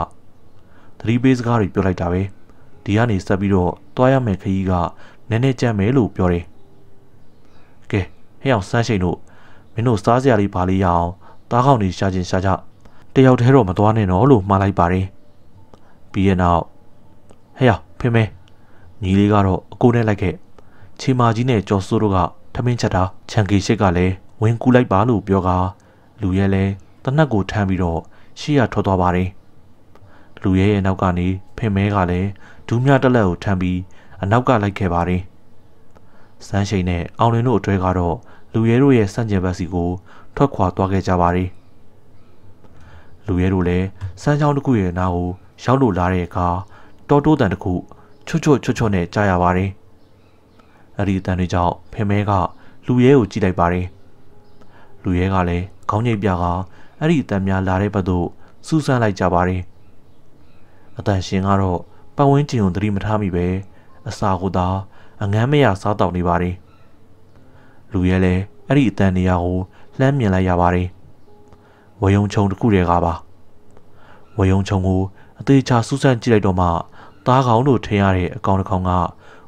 S1: သတိပေးစကားတွေပြောလိုက်တာပဲဒီကနေဆက်ပြီးတော့သွားရမယ်ခကြီးကနည်းနည်းကြမ်းမယ်လို့ပြောတယ်ကဲဟဲ့အောင်စမ်းချိန်တို့မင်းတို့စားစရာလေးဘာလေးရအောင်တားခေါင်တွေရှာချင်းရှာကြတယောက်တည်းတော့မသွားနဲ့တော့လို့မှားလိုက်ပါတယ်ပြီးရနောက်ဟဲ့အောင်ဖင်မဲညီလေးကတော့အကိုနဲ့လိုက်ခဲ့ချေမာကြီးနဲ့ကျော်စိုးတို့ကထမင်းချက်တာချန်ကီရှစ်ကလည်းဝင်ကူလိုက်ပါလို့ပြောကားလူရဲလဲတနက်ကိုထမ်းပြီးတော့ရှေ့ရထွက်သွားပါတယ်။လူရဲရဲ့နောက်ကနေဖင်မဲကလည်းဒူးမြတလက်ကိုထမ်းပြီးအနောက်ကလိုက်ခဲ့ပါတယ်။စန်းရှိန်နဲ့အောင်လင်တို့အတွဲကတော့လူရဲတို့ရဲ့စန့်ကျင်ဘက်စီကိုထွက်ခွာသွားခဲ့ကြပါတယ်။လူရဲတို့လည်းစမ်းချောင်းတစ်ခုရဲ့နားကိုရောက်လို့လာတဲ့အခါတောတိုးတန်တစ်ခုချွတ်ချွတ်ချွတ်ချွတ်နဲ့ကြားရပါတယ်။အဲဒီတန်တွေကြောင့်ဖင်မဲကလူရဲကိုကြည့်လိုက်ပါတယ်။လူရဲကလည်းခေါင်းညိတ်ပြကအဲ့ဒီအတန်များလာတဲ့ဘက်သို့စူးစမ်းလိုက်ကြပါတယ်။အတန်ရှင်ကတော့ပတ်ဝန်းကျင်ကိုသတိမထားမိပဲအစာကိုသာ အငမ်းမရစားတောက်နေပါတယ်။လူရဲလည်းအဲ့ဒီအတန်နေရာကိုလှမ်းမြင်လိုက်ရပါတယ်။ဝယုံချုံတစ်ခုတည်းကပါ။ဝယုံချုံကိုအသေးချာစူးစမ်းကြည့်လိုက်တော့မှသားကောင်တို့ထင်ရတဲ့အကောင်တစ်ကောင်က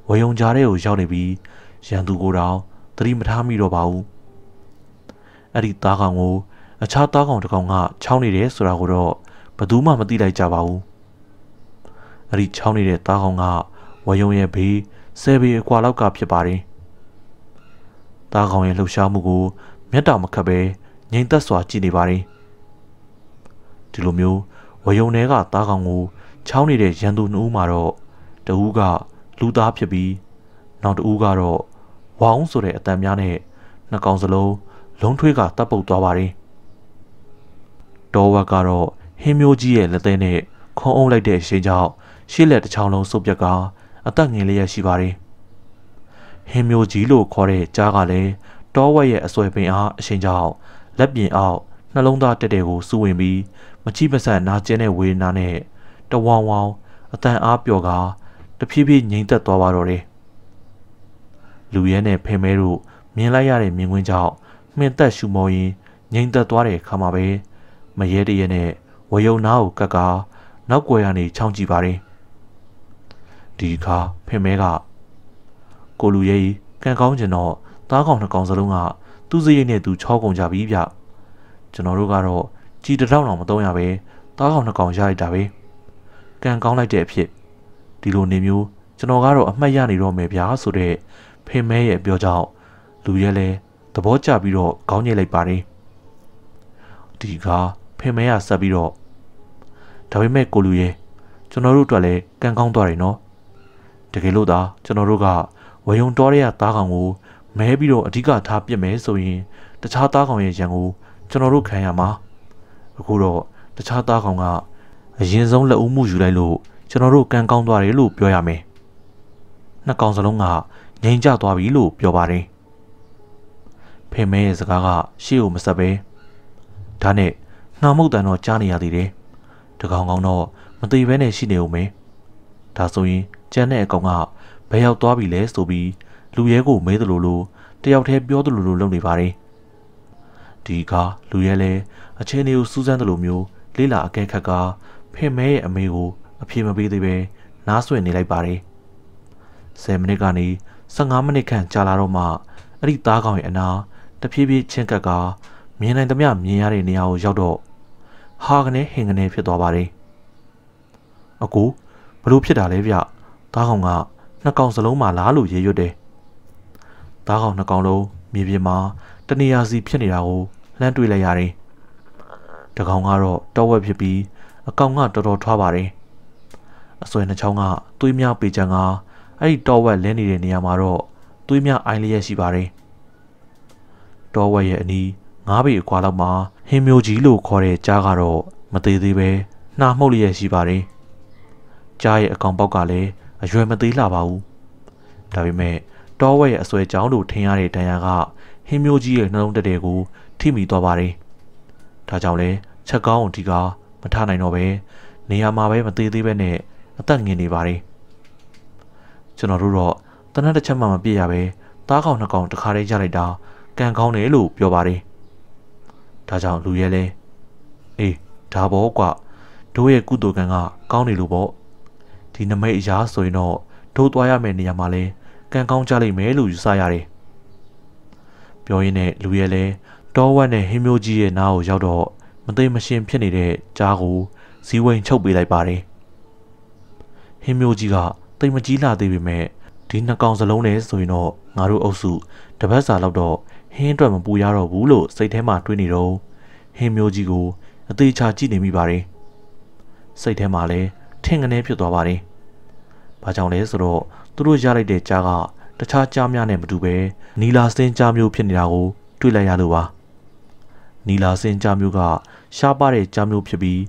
S1: ဝယုံကြားထဲကိုရောက်နေပြီးရန်သူကိုယ်တော်သတိမထားမိတော့ပါဘူး။အဲ့ဒီသားကောင်ကို အခြားသားကောင်တစ်ကောင်ကချောင်းနေတယ်ဆိုတာကိုတော့ဘယ်သူမှမသိလိုက်ကြပါဘူးအဲ့ဒီချောင်းနေတဲ့သားကောင်ကဝယုံရဲ့ဘေးဆယ်ပေအကွာလောက်ကဖြစ်ပါတယ်သားကောင်ရဲ့လှုပ်ရှားမှုကို မျက်တောင်မခတ်ပဲငြိမ်သက်စွာကြည့်နေပါတယ်ဒီလိုမျိုးဝယုံတွေကသားကောင်ကိုချောင်းနေတဲ့ရန်သူနှူးမှာတော့တဦးကလူသားဖြစ်ပြီး နောက်တဦးကတော့ဝေါင်းဆိုတဲ့အတန်များနဲ့နှကောင်စလုံးလုံးထွေးကတပ်ပုတ်သွားပါတယ်။ဒေါ်ဝက်ကတော့ဟင်းမျိုးကြီးရဲ့လက်သေးနဲ့ခုံအုပ်လိုက်တဲ့အချိန်ကြောင့်ရှေ့လက်တစ်ချောင်းလုံးစုပ်ပြက်ကအသက်ငယ်လျက်ရှိပါတယ်။ဟင်းမျိုးကြီးလို့ခေါ်တဲ့ကြားကလည်းတောဝက်ရဲ့အဆွဲပင်အားအချိန်ကြောင့်လက်ပြင်အောက်နှလုံးသားတက်တဲ့ကိုစူဝင်ပြီးမချိမဆက်နာကျင်တဲ့ဝေဒနာနဲ့တဝောင်ဝောင်အတန်အားပျော်ကတဖြည်းဖြည်းငြိမ်သက်သွားပါတော့တယ်။လူရဲနဲ့ဖေမဲတို့မြင်လိုက်ရတဲ့မြင်ကွင်းကြောင့်မှင်သက်ရှူမော်ရင်ငြိမ်သက်သွားတဲ့အခါမှာပဲမရဲတရနဲ့ဝယုံနာကိုကပ်ကာနောက်ွယ်ကနေချောင်းကြည့်ပါတယ်ဒီအခါဖင်မဲကကိုလူရဲကြီးကံကောင်းကျင်တော့သားကောင်နှစ်ကောင်စလုံးကသူ့စရိတ်နဲ့သူချောကုန်ကြပြီဗျကျွန်တော်တို့ကတော့ကြည်တထောင်တော့မသုံးရပဲသားကောင်နှစ်ကောင်ရလိုက်တာပဲကံကောင်းလိုက်တဲ့အဖြစ်ဒီလိုနေမျိုးကျွန်တော်ကတော့အမှတ်ရနေတော့မယ်ဗျာဆိုတဲ့ဖင်မဲရဲ့ပြောကြောင့်လူရဲလည်းသဘောကျပြီးတော့ခေါင်းညိတ်လိုက်ပါတယ်ဒီကဖင်မဲရဆက်ပြီးတော့ဒါပေမဲ့ကိုလူရဲ့ကျွန်တော်တို့အတွက်လည်းကံကောင်းသွားတယ်နော်တကယ်လို့သာကျွန်တော်တို့ကဝေယုံတော်ရဲသားကောင်ကိုမဲပြီးတော့အဓိကထားပြစ်မယ်ဆိုရင် တခြားသားကောင်ရဲ့ရန်ကိုကျွန်တော်တို့ခံရမှာအခုတော့တခြားသားကောင်ကအရင်ဆုံးလက်ဦးမှုယူလိုက်လို့ကျွန်တော်တို့ကံကောင်းသွားတယ်လို့ပြောရမယ်နှစ်ကောင်စလုံးကငြိမ်ကြသွားပြီလို့ပြောပါတယ်ဖေမဲရဲ့စကားကရှေ့ကိုမဆက်ပဲဒါနဲ့နှာမုတ်တန်တော့ကြားနေရသေးတယ်တကောင်ကောင်တော့မသေးဘဲနဲ့ရှိနေဦးမယ်ဒါဆိုရင်ကျန်တဲ့အကောင်ကဘယ်ရောက်သွားပြီလဲဆိုပြီးလူရဲကိုမဲသလိုလိုတယောက်တည်းပြောသလိုလိုလုပ်နေပါတယ်ဒီကလူရဲလဲအချင်းတွေကိုစူးစမ်းသလိုမျိုးလေးလာအကဲခက်ကဖေမဲရဲ့အမေကိုအပြေမပေးသေးပဲနားဆွင့်နေလိုက်ပါတယ်10မိနစ်ကနေ15မိနစ်ခန့်ကြာလာတော့မှအဲ့ဒီသားကောင်ရဲ့အနာတဖြည်းဖြည်းချင်းကပ်ကမြင်နိုင်သမျှမြင်ရတဲ့နေရာကိုရောက်တော့ဟာကနေဟင်ကနေဖြစ်သွားပါတယ်။အကိုဘလို့ဖြစ်တာလဲဗျ။သားကောင်ကနှစ်ကောင်စလုံးမှလားလို့ရေရွတ်တယ်။သားကောင်နှစ်ကောင်လုံးမြေပြင်မှာ တနေရာစီဖြစ်နေတာကိုလှမ်းတွေ့လိုက်ရတယ်။တကောင်ကတော့တော့ဝက်ဖြစ်ပြီးအကောင်က တော်တော်ထွားပါတယ်။အစွဲနှချောင်းကသွေးများပေချံကအဲ့ဒီတော့ဝက်လဲနေတဲ့နေရာမှာတော့သွေးများအိုင်းလျက်ရှိပါတယ်တောဝက်ရဲ့အနီး၅ပေအကွာလောက်မှာဟင်းမျိုးကြီးလို့ခေါ်တဲ့ကြားကတော့မသေးသေးပဲနှာမှုတ်လျက်ရှိပါတယ်။ကြားရဲ့အကောင်ပေါက်ကလည်းအရွယ်မသေးလှပါဘူး။ဒါပေမဲ့တောဝက်ရဲ့အစွဲကြောင်းလို့ထင်ရတဲ့ဒဏ်ရာကဟင်းမျိုးကြီးရဲ့နှလုံးတတဲ့ကိုထိမိသွားပါတယ်။ဒါကြောင့်လဲချက်ကောင်းအထိကမထနိုင်တော့ပဲနေရာမှာပဲမသေးသေးပဲနဲ့အသက်ငင်နေပါတယ်။ကျွန်တော်တို့တော့တနက်တစ်ချက်မှမပြည့်ရပဲတားကောင်နှစ်ကောင်တခါတည်းရလိုက်တာကံကောင်းတယ်လို့ပြောပါတယ်။ဒါကြောင့်လူရဲလဲအေးဒါပေါ့ကွတို့ရဲ့ကုသိုလ်ကံကကောင်းနေလို့ပေါ့ဒီနမိတ်အရာဆိုရင်တော့တို့သွားရမယ့်နေရာမှာလဲကံကောင်းကြလိမ့်မယ်လို့ယူဆရတယ်။ပြောရင်းနဲ့လူရဲလဲတောဝက်နဲ့ဟင်းမျိုးကြီးရဲ့နားကိုရောက်တော့မသိမရှင်ဖြစ်နေတဲ့ကြားကိုဇီးဝိန်ချုပ်ပေးလိုက်ပါတယ်။ဟင်းမျိုးကြီးကတိတ်မကြီးလာသေးပေမဲ့ဒီနှကောင်စလုံးနဲ့ဆိုရင်တော့ငါတို့အုပ်စုတပတ်စာလောက်တော့ဟင်းအတွက်မပူရတော့ဘူးလို့စိတ်ထဲမှာတွေးနေတော့ဟင်းမျိုးကြီးကို အသေးချာကြည့်နေမိပါတယ်စိတ်ထဲမှာလည်းထင်ကနေဖြစ်သွားပါတယ်ဘာကြောင့်လဲဆိုတော့သူတို့ရလိုက်တဲ့ကြားကတခြားကြားများနဲ့မတူပဲနီလာစင်းကြားမျိုးဖြစ်နေတာကိုတွေ့လိုက်ရလို့ပါနီလာစင်းကြားမျိုးကရှားပါတဲ့ကြားမျိုးဖြစ်ပြီး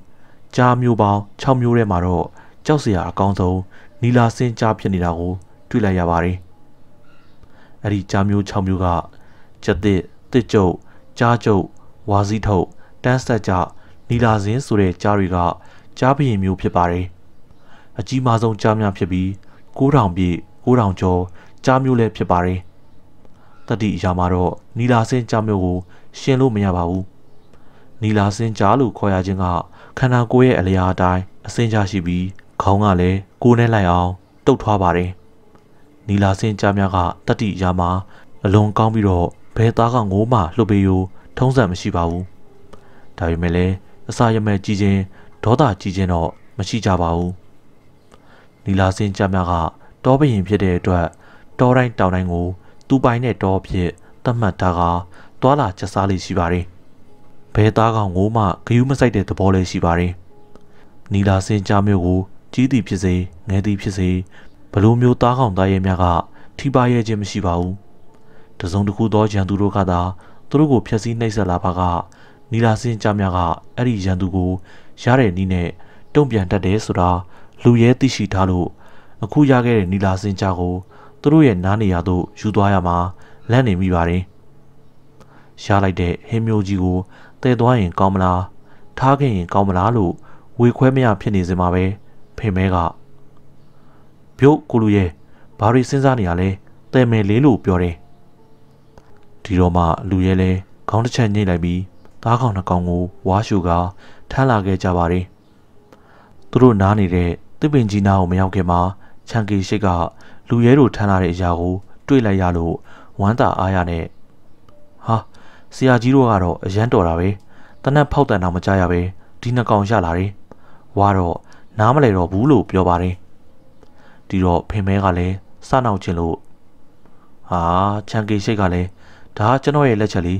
S1: ကြားမျိုးပေါင်း6မျိုးထဲမှာတော့ကြောက်စရာအကောင်းဆုံးနီလာစင်းကြားဖြစ်နေတာကိုတွေ့လိုက်ရပါတယ်အဲ့ဒီကြားမျိုး6မျိုးကချက်သစ်တစ်ကျုပ်ကြားကျုပ်ဝါစည်းထုပ်တန်းဆက်ကြနီလာစင်းဆိုတဲ့ကြားတွေကကြားပြင်းမျိုးဖြစ်ပါတယ်အကြီးမားဆုံးကြားများဖြစ်ပြီး9000ပြည့်9000ကျော်ကြားမျိုးလည်းဖြစ်ပါတယ်တတိအရာမှာတော့နီလာစင်းကြားမျိုးကို ရှင်းလို့မရပါဘူးနီလာစင်းကြားလို့ခေါ်ရခြင်းကခန္ဓာကိုယ်ရဲ့အလျားအတိုင်းအစင်းကြားရှိပြီး ခေါင်းကလည်းကိုယ်နဲ့လိုက်အောင်တုတ်ထွားပါတယ်နီလာစင်းကြားများကတတိအရာမှာအလွန်ကောင်းပြီးတော့ဘဲသားကငိုးမှလှုပ်ပေးယူထုံးစံမရှိပါဘူးဒါပေမဲ့လည်းအစာရမဲ့ကြီးခြင်းဒေါသကြီးခြင်းတော့မရှိကြပါဘူးနီလာစင်ကြမြကတောပရင်ဖြစ်တဲ့အတွက်တောတိုင်းတောင်တိုင်းကို သူ့ပိုင်နဲ့တောဖြစ်သတ်မှတ်ထားကသွာလာချက်စားလေးရှိပါတယ်ဘဲသားကောင်ကိုမှဂယုမဆိုင်တဲ့သဘောလေးရှိပါတယ်နီလာစင်ကြမျိုးကို ကြီးသည်ဖြစ်စေငယ်သည်ဖြစ်စေဘလိုမျိုးသားကောင်သားရဲများက ထိပါရဲခြင်းမရှိပါဘူးတစုံတစ်ခုသောရန်သူတို့ကသာသူတို့ကိုဖျက်ဆီးနှိပ်စက်လာပါကနီလာစင်းကြမြကအဲ့ဒီရန်သူကိုရတဲ့နီးနဲ့တုံ့ပြန်တတ်တယ်ဆိုတာလူရဲသိရှိထားလို့အခုရခဲ့တဲ့နီလာစင်းကြကိုသူတို့ရဲ့နားနေရာသို့ယူသွားရမှာလန့်နေမိပါတယ်။ရှားလိုက်တဲ့ဟင်းမျိုးကြီးကိုတဲသွားရင်ကောင်းမလားထားခဲ့ရင်ကောင်းမလားလို့ဝေခွဲမရဖြစ်နေစင်မှာပဲဖေမဲကပြုတ်ကိုလူရဲ့ဘာတွေစဉ်းစားနေရလဲတဲမယ်လေးလို့ပြောတယ်။ဒီတော့မှလူရဲလဲခေါင်းတစ်ချက်ညှိလိုက်ပြီးသားကောင်နှကောင်ကိုဝါရှူကထမ်းလာခဲ့ကြပါတယ်သူတို့နားနေတဲ့သစ်ပင်ကြီးနားကိုမရောက်ခင်မှာချန်ကီရှိက လူရဲတို့ထမ်းလာတဲ့အရာကိုတွေ့လိုက်ရလို့ဝမ်းသာအားရနဲ့ဟာဆရာကြီးတို့ကတော့အရန်တော်တာပဲတနက်ဖောက်တန်တာမကြရပဲဒီနှကောင်ရလာတယ်ဝါတော့နားမလဲတော့ဘူးလို့ပြောပါတယ်ဒီတော့ဖင်မဲကလည်းစနောက်ချင်းလို့ဟာချန်ကီရှိကလည်းဒါကျွန်တော်ရဲ့လက်ချက်လေး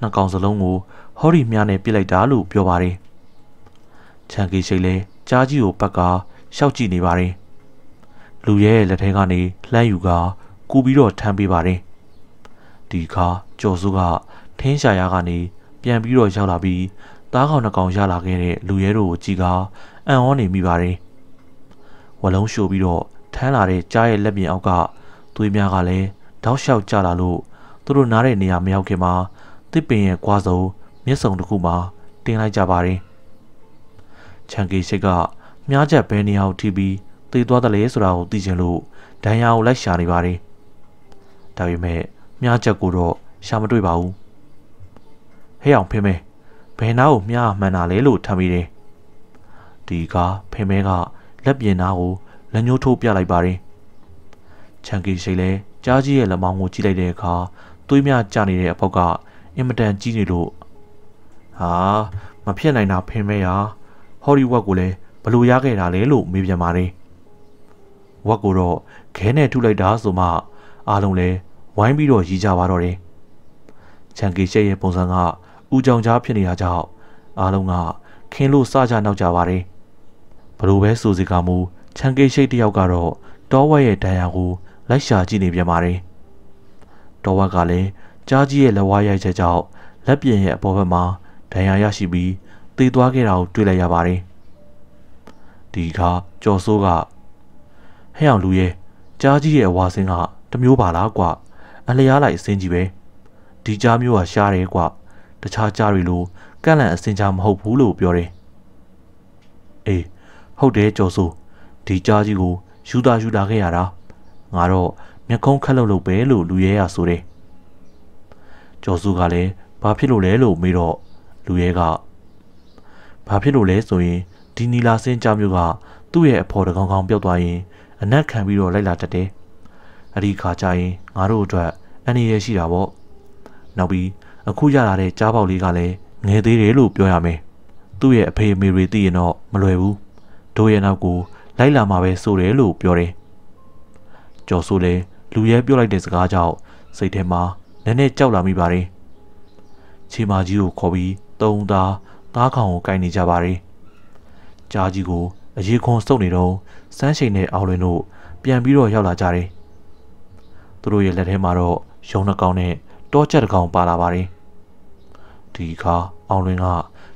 S1: နှစ်ကောင်စလုံးကိုဟော်ရီမြားနဲ့ပြစ်လိုက်တာလို့ပြောပါတယ်ချန်ကီရှိတ်လဲကြားကြီးကိုပတ်ကားရှောက်ကြည့်နေပါတယ်လူရဲ့လက်ထဲကနေလှမ်းယူကာကူပြီးတော့ထမ်းပေးပါတယ်ဒီခါကျော်စုကထင်းရှာရကနေပြန်ပြီးတော့ရောက်လာပြီးသားကောင်နှကောင်ရလာခဲ့တဲ့လူရဲတို့ကိုကြည်ကာအံ့ဩနေမိပါတယ်ဝလုံးရှို့ပြီးတော့ထမ်းလာတဲ့ကြားရဲ့လက်ပြင်အောက်ကသွေးများကလည်းတောက်လျှောက်ကျလာလို့သူတို့နားတဲ့နေရာမရောက်ခင်မှာတစ်ပင်ရဲ့ကွာစုံမျက်စုံတစ်ခုမှာတင်လိုက်ကြပါတယ်။ချန်ကီရှိကမြားချက်ဘယ်နေရာကိုထိပြီးတေးသွားတယ်လဲဆိုတာကိုသိချင်လို့ဒဏ်ရာကိုလိုက်ရှာနေပါတယ်။ဒါပေမဲ့မြားချက်ကိုတော့ရှာမတွေ့ပါဘူး။ဟဲ့အောင်ဖေမဲဘယ်နာကိုမြားမှန်တာလဲလို့ထမ်းမိတယ်။ဒီကဖေမဲကလက်ပြင်နာကိုလက်ညှိုးထိုးပြလိုက်ပါတယ်။ချန်ကီရှိလဲကြားကြီးရဲ့လက်မောင်းကိုကြည့်လိုက်တဲ့အခါသွေးမြကျနေတဲ့အဖောက်ကအင်မတန်ကြီးနေလို့ဟာမဖြစ်နိုင်တာဖင်မဲ့ရာဟော်ရီဝက်ကိုလည်းဘလို့ရခဲ့တာလဲလို့မေးပြန်ပါတယ်ဝက်ကိုတော့ခဲနဲ့ထုလိုက်တာဆိုမှ အားလုံးလည်းဝိုင်းပြီးတော့ရီကြပါတော့တယ်ချန်ကီရှက်ရဲ့ပုံစံကဥကြောင်ကြားဖြစ်နေတာကြောင့်အားလုံးကခင်းလို့စကြနောက်ကြပါတယ်ဘလို့ပဲစူစီကမူချန်ကီရှက်တယောက်ကတော့တောဝက်ရဲ့တန်ရာကိုလိုက်ရှာကြည့်နေပြန်ပါတယ်တော်ဝက်ကလည်းကြားကြီးရဲ့လက်ဝါးရိုက်ချက်ကြောင့်လက်ပြင်ရဲ့အပေါ်ဘက်မှာဒဏ်ရာရရှိပြီးသေသွားခဲ့တာကိုတွေ့လိုက်ရပါတယ်။ဒီကကျော်စိုးကဟဲ့အောင်လူရဲ့ကြားကြီးရဲ့ဝါစင်းကတမျိုးပါလားကွအလျားလိုက်အစင်းကြီးပဲဒီကြားမျိုးကရှားတယ်ကွတခြားကြားတွေလိုကန့်လန့်အစင်းကြားမဟုတ်ဘူးလို့ပြောတယ်။အေးဟုတ်တယ်ကျော်စိုးဒီကြားကြီးကိုယူတာယူတာခဲ့ရတာငါတော့မျက်ခုံးခက်လုံလုံပဲလို့လူရဲရဆိုတယ်။ကျော်စုကလည်းဘာဖြစ်လို့လဲလို့မေးတော့လူရဲကဘာဖြစ်လို့လဲဆိုရင်ဒီနီလာစင်းကြောင့်မျိုးကသူ့ရဲ့အဖော်တကောင်ကောင်ပျောက်သွားရင် အနက်ခံပြီးတော့လိုက်လာတတ်တယ်။အဲဒီခါကျရင်ငါတို့အတွက်အနေရရှိတာပေါ့။နောက်ပြီးအခုရလာတဲ့ကြားပေါက်လေးကလည်းငယ်သေးတယ်လို့ပြောရမယ်။သူ့ရဲ့အဖေအမေတွေသိရင်တော့မလွယ်ဘူး။တို့ရဲ့နောက်ကိုလိုက်လာမှာပဲဆိုတယ်လို့ပြောတယ်။ကျော်စိုးလည်းလူရဲပြောလိုက်တဲ့စကားကြောင့်စိတ်ထဲမှာနည်းနည်းကြောက်လာမိပါတယ်။ခြေမကြီးကိုခေါ်ပြီးတုံသားသားခေါင်ကိုကင်နေကြပါတယ်။ကြားကြီးကိုအရေခွန်စုပ်နေတော့စမ်းချိန်နဲ့အောင်လွင်တို့ပြန်ပြီးတော့ရောက်လာကြတယ်။သူတို့ရဲ့လက်ထဲမှာတော့ရုံနှကောင်နဲ့တောချက်တစ်ကောင်ပါလာပါတယ်။ဒီအခါအောင်လွင်က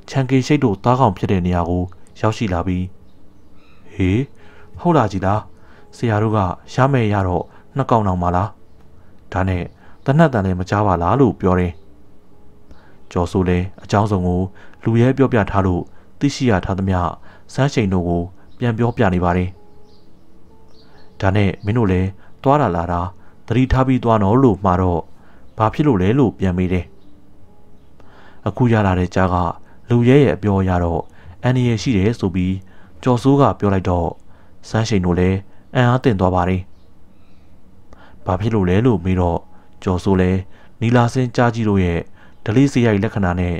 S1: ချန်ကေရှိတ်တို့သားကောင်ဖြစ်တဲ့နေရာကို ရောက်ရှိလာပြီးဟေးဟုတ်လားကြီးလားဆရာတို့ကရမယ်ရတော့နှစ်ကောင်တောင်ပါလားဒါနဲ့တနတ်တန်လည်းမကြားပါလားလို့ပြောတယ်ကျော်ဆိုလည်းအကြောင်းစုံကိုလူရဲပြောပြထားလို့သိရှိရထားသမျှစမ်းချိန်တို့ကို ပြန်ပြောပြနေပါတယ်ဒါနဲ့မင်းတို့လည်းသွားတာလာတာသတိထားပြီးသွားတော့လို့မှာတော့ဘာဖြစ်လို့လဲလို့ပြန်မေးတယ်အခုရလာတဲ့ကြားကလူရဲရဲ့အပြောအရတော့အန်ဒီရရှိတယ်ဆိုပြီးကျော်ဆိုးကပြောလိုက်တော့စမ်းရှိန်တို့လည်းအံ့အားတင်သွားပါတယ်။ဘာဖြစ်လို့လဲလို့မေးတော့ကျော်စိုးလဲနီလာစင်းကြားကြီးတို့ရဲ့ဒလေးစရိုက်လက္ခဏာနဲ့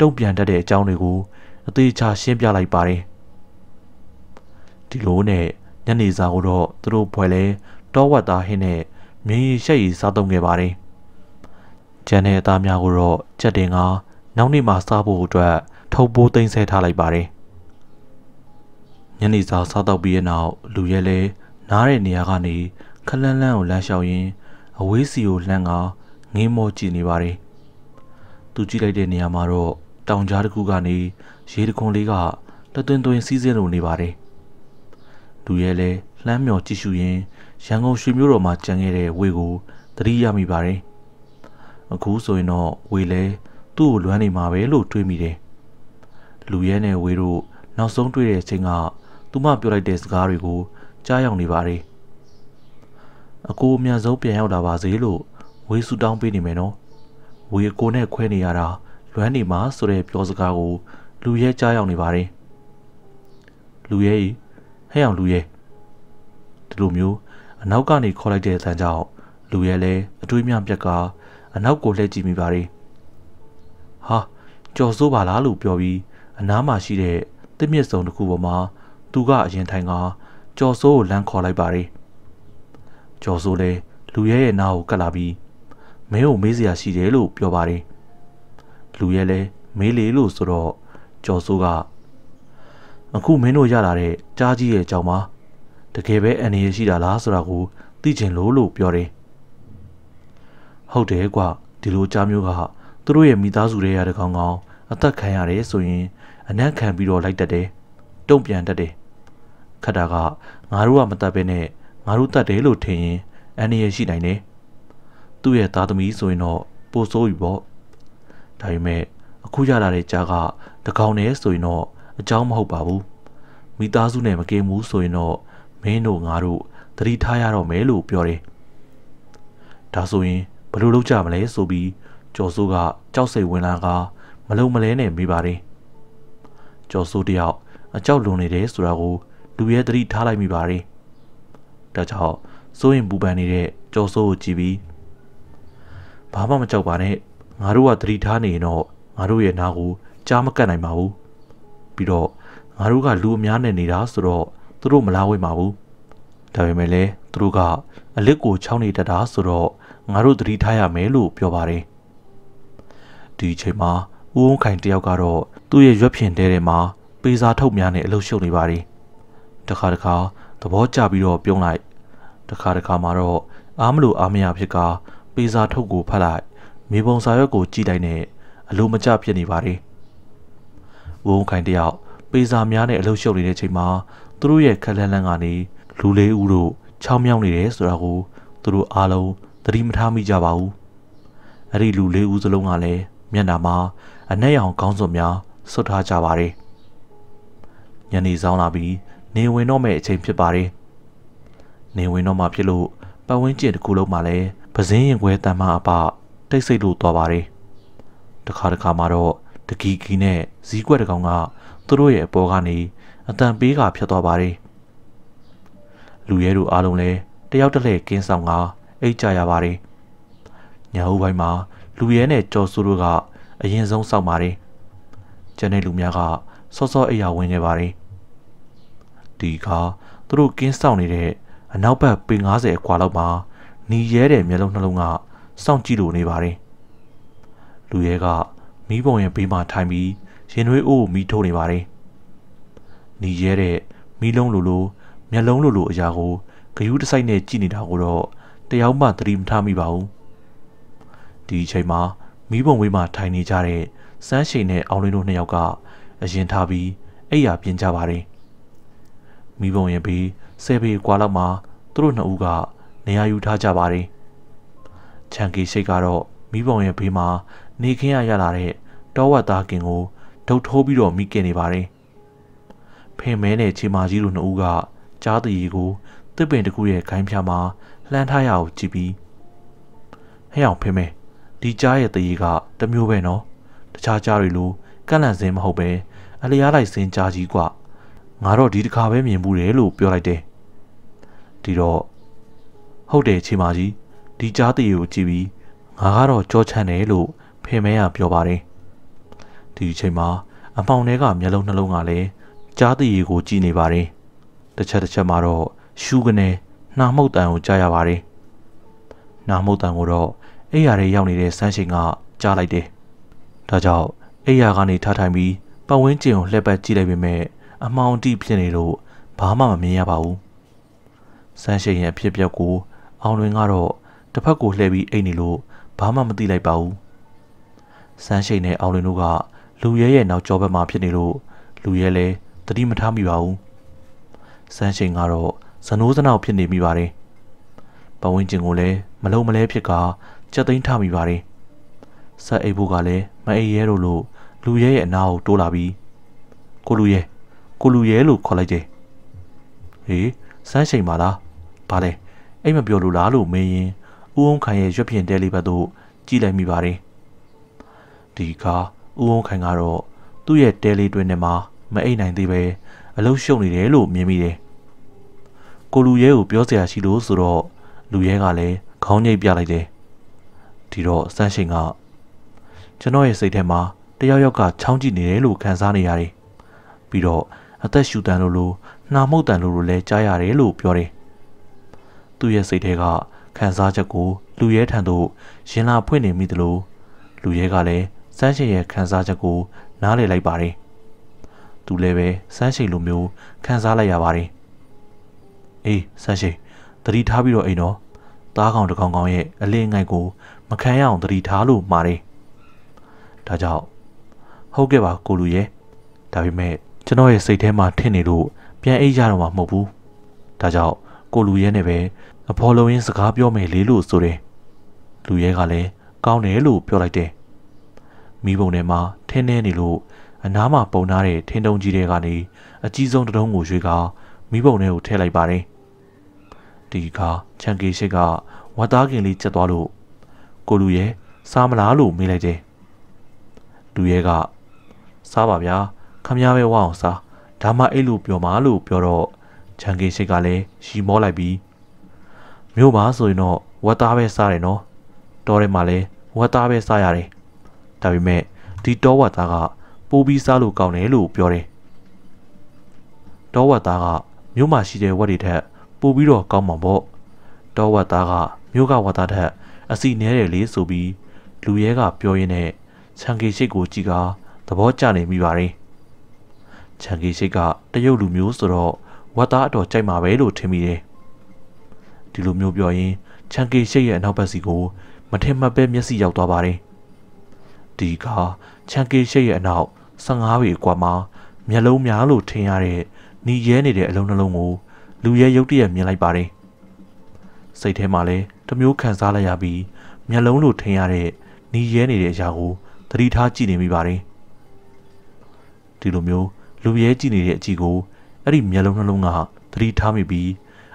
S1: တုံ့ပြန်တတ်တဲ့အကြောင်းတွေကိုအသေးချာရှင်းပြလိုက်ပါတယ်ဒီလိုနဲ့ညနေစာကိုတော့သူတို့ဘွယ်လဲတောဝက်သားဟင်းနဲ့မင်းရီရှက်ရီစားသုံးခဲ့ပါတယ်ဂျန်တဲ့အသားများကိုတော့ချက်တင်ကနောက်နေ့မှစားဖို့အတွက် ထုတ်ပိုးသိမ်းဆဲထားလိုက်ပါတယ်ညနေစာစားတော့ပြီးတဲ့နောက်လူရဲလဲနားတဲ့နေရာကနေခလန်းလန်းကိုလမ်းလျှောက်ရင်းအဝေးစီကိုလှမ်းကငင်းမောကြည့်နေပါတယ်။သူကြည့်လိုက်တဲ့နေရာမှာတော့တောင်ကြားတစ်ခုကနေ ရေတခွန်လေးကတသွင်းသွင်းစီးဆင်းလို့နေပါတယ်။လူရဲလဲလှမ်းမြော်ကြည့်ရှုရင်းရန်ကုန်ရွှေမြို့တော်မှာကျန်ခဲ့တဲ့ဝေကိုသတိရမိပါတယ်။အခုဆိုရင်တော့ဝေလဲသူ့ကိုလွမ်းနေမှာပဲလို့တွေးမိတယ်။လူရဲနဲ့ဝေတို့နောက်ဆုံးတွေ့တဲ့အချိန်က သူမပြောလိုက်တဲ့စကားတွေကိုကြားရောက်နေပါတယ်။အကိုအမြန်ဆုံးပြန်ရောက်လာပါစေလို့ဝေးဆူတောင်းပေးနေမယ်နော်ဝေးကိုနဲ့ခွဲနေရတာလွမ်းနေမှာဆိုတဲ့ပြောစကားကို လူရဲကြားရောက်နေပါတယ်လူရဲဟဲ့အောင်လူရဲဒီလိုမျိုးအနောက်ကနေခေါ်လိုက်တဲ့အတန်းကြောင့်လူရဲလည်းအတွေးများပြက်ကအနောက်ကိုလှည့်ကြည့်မိပါတယ်ဟာကြော်စိုးပါလားလို့ပြောပြီးအနားမှာရှိတဲ့တမြင့်စုံတစ်ခုပေါ်မှာသူကအရင်ထိုင်ကကြော်စိုးကိုလမ်းခေါ်လိုက်ပါတယ်ကျော်စိုးလဲလူရဲရဲ့နားကိုကပ်လာပြီးမင်းကိုမေးစရာရှိတယ်လို့ပြောပါတယ်လူရဲလဲမေးလေလို့ဆိုတော့ကျော်စိုးကအခုမင်းတို့ရလာတဲ့ကြားကြီးရဲ့အကြောင်းပါတကယ်ပဲအနေရရှိတာလားဆိုတာကိုသိချင်လို့လို့ပြောတယ်ဟုတ်တယ်ကွဒီလိုကြားမျိုးကသူတို့ရဲ့မိသားစုတွေရတဲ့ကောင်ကောင် အသက်ခံရတယ်ဆိုရင် အနက်ခံပြီးတော့လိုက်တတ်တယ်တုံ့ပြန်တတ်တယ်ခတ်တာကငါတို့ကမတတ်ဘဲနဲ့ငါတို့တတ်တယ်လို့ထင်ရင်အန္တရာယ်ရှိနိုင်တယ်သူ့ရဲ့သားသမီးဆိုရင်တော့ပိုဆိုးပြီပေါ့ဒါပေမဲ့အခုရလာတဲ့ကြားကတကောင်နဲ့ဆိုရင်တော့အကြောင်းမဟုတ်ပါဘူးမိသားစုနဲ့မကင်ဘူးဆိုရင်တော့မင်းတို့ငါတို့သတိထားရတော့မယ်လို့ပြောတယ်ဒါဆိုရင်ဘလို့လုပ်ကြမလဲဆိုပြီးကျော်စိုးကကြောက်စိတ်ဝင်လာကမလုံမလဲနဲ့မိပါတယ်ကျော်စိုးတယောက်အကြောက်လွန်နေတယ်ဆိုတာကိုလူရဲ့သတိထားလိုက်မိပါတယ်ဒါကြောင့်စိုးရင်ပူပန်နေတဲ့ကြော်စိုးကိုကြည့်ပြီးဘာမှမကြောက်ပါနဲ့ငါတို့ကသတိထားနေရင်တော့ငါတို့ရဲ့နားကိုကြားမကတ်နိုင်ပါဘူးပြီးတော့ငါတို့ကလူအများနဲ့နေတာဆိုတော့သူတို့မလာဝဲပါဘူးဒါပေမဲ့လည်းသူတို့ကအလစ်ကိုချောင်းနေတတ်တာဆိုတော့ငါတို့သတိထားရမယ်လို့ပြောပါတယ်ဒီအချိန်မှာဦးအောင်ခိုင်တယောက်ကတော့သူ့ရဲ့ရွက်ဖြင်တဲထဲမှာပေးစာထုတ်များနဲ့အလုပ်ရှုပ်နေပါတယ်တခါတခါသဘောကျပြီးတော့ပြုံးလိုက်တခါတခါမှာတော့အားမလို့အားမရဖြစ်ကပေစာထုတ်ကိုဖတ်လိုက်မေပုံစာရွက်ကိုကြည့်လိုက်နဲ့အလိုမကျဖြစ်နေပါတယ်ဝုံခိုင်တယောက်ပေစာများနဲ့အလုရှုပ်နေတဲ့အချိန်မှာသူတို့ရဲ့ခက်လန်းလန်းကနေလူလေးဦးတို့ချောင်းမြောင်းနေတယ်ဆိုတာကိုသူတို့အားလုံးသတိမထားမိကြပါဘူးအဲ့ဒီလူလေးဦးစလုံးကလည်းမျက်နှာမှာ အနက်ရောင်ကောင်းစွန်များဆွတ်ထားကြပါတယ်ညနေဆောင်လာပြီးနေဝင်တော့မယ့်အချိန်ဖြစ်ပါတယ်။နေဝင်တော့မှဖြစ်လို့ပတ်ဝန်းကျင်တစ်ခုလုံးမှာလည်းပဇင်းရင်ခွဲတမ်းမှအပတိတ်ဆိတ်လို့သွားပါတယ်။တခါတခါမှာတော့တကီကီနဲ့ဇီးကွက်တကောင်က သူတို့ရဲ့အပေါ်ကနေအတန်ပေးကဖြတ်သွားပါတယ်။လူရဲတို့အားလုံးလည်းတယောက်တစ်လှည့်ကင်းဆောင်ကအိတ်ကြရပါတယ်။ညာဦးပိုင်းမှာ လူရဲနဲ့ကြော်ဆူတို့ကအရင်ဆုံးစောက်ပါတယ်။ကျန်တဲ့လူများကစောစောအိယာဝင်ခဲ့ပါတယ်။ဒီအခါသူတို့ကင်းဆောင်နေတဲ့အနောက်ဘက်ပေ90အကွာလောက်မှာနီရဲတဲ့မျက်လုံးနှလုံးကစောင့်ကြည့်လို့နေပါတယ်။လူရဲကမီးပုံရဲ့ဘေးမှာထိုင်ပြီးရင်သွေးအိုးမီးထုတ်နေပါတယ်။နီရဲတဲ့မီးလုံးလိုလို မျက်လုံးလိုလိုအရာကိုဂယုတစိုက်နဲ့ကြည့်နေတာကိုတော့တယောက်မှသတိမထားမိပါဘူး။ဒီအချိန်မှာမီးပုံဝေးမှာထိုင်နေကြတဲ့စမ်းရှိန်နဲ့အောင်လင်းတို့နှစ်ယောက်ကအရင်ထားပြီးအိပ်ယာပြင်ကြပါတယ်မိဘုံရင်ပြီးဆယ်ပေကွာလောက်မှာသူတို့နှစ်ဦးကနေရာယူထားကြပါတယ်။ချန်ကီရှိတ်ကတော့မိဘုံရဲ့ဘေးမှာနေခင်းရရလာတဲ့တောဝက်သားကင်ကိုဒုတ်ထိုးပြီးတော့မိကင်နေပါတယ်။ဖင်မဲနဲ့ချေမာကြီးတို့နှစ်ဦးကကြားသူရီကိုတစ်ပင်တစ်ခုရဲ့ခိုင်းဖြာမှာလှမ်းထားရအောင်ကြည့်ပြီးဟဲ့အောင်ဖင်မဲဒီကြားရဲ့တရီကတမျိုးပဲနော်။တခြားကြားတွေလို ကန့်လန့်စင်းမဟုတ်ပဲအလျားလိုက်စင်းကြားကြီးကွာ။ငါတော့ဒီတစ်ခါပဲမြင်ဘူးတယ်လို့ပြောလိုက်တယ်ဒီတော့ဟုတ်တယ်ချေမကြီးဒီကြားသေးကိုကြည့်ပြီးငါကတော့ကြောချမ်းတယ်လို့ဖေမဲကပြောပါတယ်ဒီအချိန်မှာအမောင်တွေကမျက်လုံးနှလုံးကလည်းကြားသေးကိုကြည့်နေပါတယ်တစ်ချက်တစ်ချက်မှာတော့ရှူးကနေနှာမှုတ်တန်ကိုကြားရပါတယ်နှာမှုတ်တန်ကိုတော့အိယာတွေရောက်နေတဲ့စမ်းချိန်ကကြားလိုက်တယ်ဒါကြောင့်အိယာကနေထထိုင်ပြီးပတ်ဝန်းကျင်ကိုလှည့်ပတ်ကြည့်လိုက်ပေမဲ့အမောင်တိဖြစ်နေတော့ဘာမှမမြင်ရပါဘူး။ဆန်းရှိန်ရဲ့အဖြစ်ပြက်ကိုအောင်လွင်ကတော့တစ်ဖက်ကိုလှည့်ပြီးအိတ်နေလို့ဘာမှမသိလိုက်ပါဘူး။ဆန်းရှိန်နဲ့အောင်လွင်တို့ကလူရဲရဲ့နောက်ကျောဘက်မှာဖြစ်နေလို့လူရဲလည်းသတိမထားမိပါဘူး။ဆန်းရှိန်ကတော့ဇနိုးဇနောက်ဖြစ်နေမိပါတယ်။ပဝင်းကျင်ကိုလည်းမလုံးမလဲဖြစ်ကကြက်သိမ်းထမိပါတယ်။ဆက်အိတ်ဖို့ကလည်းမအိတ်ရဲလို့လူရဲရဲ့အနာကိုတိုးလာပြီးကိုလူရဲ့ကိုလူရဲလို့ခေါ်လိုက်တယ်ဟေးစမ်းချိန်ပါလားဗါလဲအိတ်မပြောလို့လားလို့မေးရင်ဦးအောင်ခိုင်ရဲ့ရွက်ပြင်တဲလေးဘက်သို့ကြည့်လိုက်မိပါတယ်ဒီကဦးအောင်ခိုင်ကတော့သူ့ရဲ့တဲလေးတွင်ထဲမှာမအိတ်နိုင်သေးပဲအလုံးရှုံနေတယ်လို့မြင်မိတယ်ကိုလူရဲကိုပြောစရာရှိလို့ဆိုတော့လူရဲကလည်းခေါင်းညိတ်ပြလိုက်တယ်ဒီတော့စမ်းချိန်ကကျွန်တော်ရဲ့စိတ်ထဲမှာတယောက်ယောက်ကချောင်းကြည့်နေတယ်လို့ခံစားနေရတယ်ပြီးတော့အသက်ရှူတန်လိုလိုနှာမှုတ်တန်လိုလိုလဲကြားရတယ်လို့ပြောတယ်။သူ့ရဲ့စိတ်ထဲကခံစားချက်ကို လူရဲထံသို့ရင်လာဖွင့်နေမိသလိုလူရဲကလည်းစမ်းရှိရဲ့ခံစားချက်ကို နားလည်လိုက်ပါတယ်။သူလည်းပဲစမ်းရှိလိုမျိုးခံစားလိုက်ရပါတယ်။အေးစမ်းရှိသတိထားပြီးတော့အိမ်တော့သားကောင်တကောင်ကောင်ရဲ့အလင်းငိုက်ကို မခံရအောင်သတိထားလို့မှာတယ်။ဒါကြောင့်ဟုတ်ကဲ့ပါကိုလူရဲ့ဒါပေမဲ့ကျွန်တော်ရဲ့စိတ်ထဲမှာထင်နေလို့ပြန်အိပ်ရတော့မှာမဟုတ်ဘူးဒါကြောင့်ကိုလူရဲနဲ့ပဲအဖော်လုံးရင်းစကားပြောမယ်လေလို့ဆိုတယ်လူရဲကလည်းကောင်းတယ်လို့ပြောလိုက်တယ်မိဘုံထဲမှာထင်းနေနေလို့အနားမှာပုံထားတဲ့ထင်းတုံးကြီးတွေကနေအကြီးဆုံးတုံးကိုရွှေကမိဘုံထဲကိုထည့်လိုက်ပါတယ်ဒီကချန်ကေရှိကဝါသားခင်လေးချက်သွားလို့ကိုလူရဲစားမလားလို့မေးလိုက်တယ်လူရဲကစားပါဗျာခမည်းပဲဝအောင်စားဒါမှအဲ့လိုပြောမှာလို့ပြောတော့ချန်ကေရှိကလည်းရီမောလိုက်ပြီးမြို့မှာဆိုရင်တော့ဝက်သားပဲစားတယ်နော် တောထဲမှာလည်းဝက်သားပဲစားရတယ်ဒါပေမဲ့ဒီတောဝက်သားကပိုးပြီးစားလို့ကောင်းတယ်လို့ပြောတယ်တောဝက်သားကမြို့မှာရှိတဲ့ဝက်တွေထက်ပိုးပြီးတော့ကောင်းမှာပေါ့တောဝက်သားကမြို့ကဝက်သားထက်အစီနဲတယ်လေဆိုပြီးလူရဲကပြောရင်းနဲ့ချန်ကေရှိကိုကြည့်ကသဘောကျနေမိပါတယ်ချန်ကီရှိတ်ကတရုတ်လူမျိုးဆိုတော့ဝတ်သားအတော်ကြိုက်မှာပဲလို့ထင်မိတယ်ဒီလိုမျိုးပြောရင် ချန်ကီရှိတ်ရဲ့အနောက်ဘက်စီကိုမထင်မှတ်ပဲမျက်စိရောက်သွားပါတယ်ဒီကချန်ကီရှိတ်ရဲ့အနောက်15ပေကွာမှာမျက်လုံးများလို့ထင်ရတဲ့နီရဲနေတဲ့အလုံးနှလုံးကို လူရဲရုတ်တရက်မြင်လိုက်ပါတယ်စိတ်ထဲမှာလည်းတမျိုးခံစားလိုက်ရပြီးမျက်လုံးလို့ထင်ရတဲ့နီရဲနေတဲ့အရာကိုသတိထားကြည့်နေမိပါတယ်ဒီလိုမျိုးလူရဲကြည့်နေတဲ့အကြည့်ကိုအဲ့ဒီမျက်လုံးနှလုံးကသတိထားမိပြီး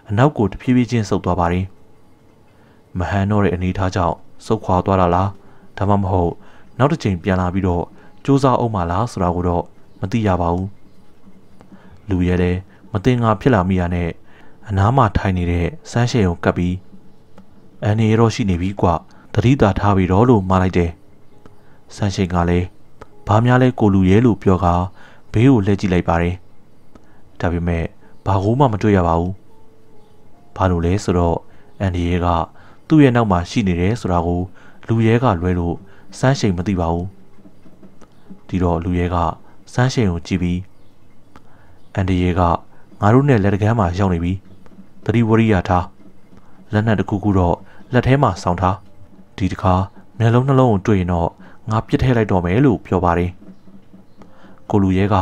S1: အနောက်ကိုတဖြည်းဖြည်းချင်းဆုတ်သွားပါတယ်။မဟန်တော့တဲ့အနေထားကြောင့်ဆုတ်ခွာသွားတာလားဒါမှမဟုတ် နောက်တစ်ချိန်ပြန်လာပြီးတော့စူးစမ်းအောင်မလားဆိုတာကိုတော့မသိရပါဘူး။လူရဲလည်းမတင်ငါဖြစ်လာမိရနဲ့အနားမှာထိုင်နေတဲ့စမ်းရှယ်ကိုကပ်ပြီးအန်နေရောရှိနေပြီကွာတတိတာထားပြီးတော့လို့မှားလိုက်တယ်။စမ်းရှယ်ကလည်းဘာများလဲကိုလူရဲလို့ပြောကားဘေးကိုလှည့်ကြည့်လိုက်ပါတယ်။ဒါပေမဲ့ဘာကိုမှမတွေ့ရပါဘူး။ဘာလို့လဲဆိုတော့အန်ဒီရဲကသူ့ရဲ့နောက်မှာရှိနေတယ်ဆိုတာကိုလူရဲကလွဲလို့စမ်းရှိန်မသိပါဘူး။ဒီတော့လူရဲကစမ်းရှိန်ကိုကြည့်ပြီးအန်ဒီရဲကငါတို့နဲ့လက်တကမ်းမှာရောက်နေပြီ။သတိဝရိယထားလက်နက်တစ်ခုခုတော့လက်ထဲမှာစောင့်ထားဒီတခါမျက်လုံးနှလုံးကိုတွေ့ရင်တော့ငါပြစ်ထဲလိုက်တော့မယ်လို့ပြောပါတယ်။ကိုလူရဲက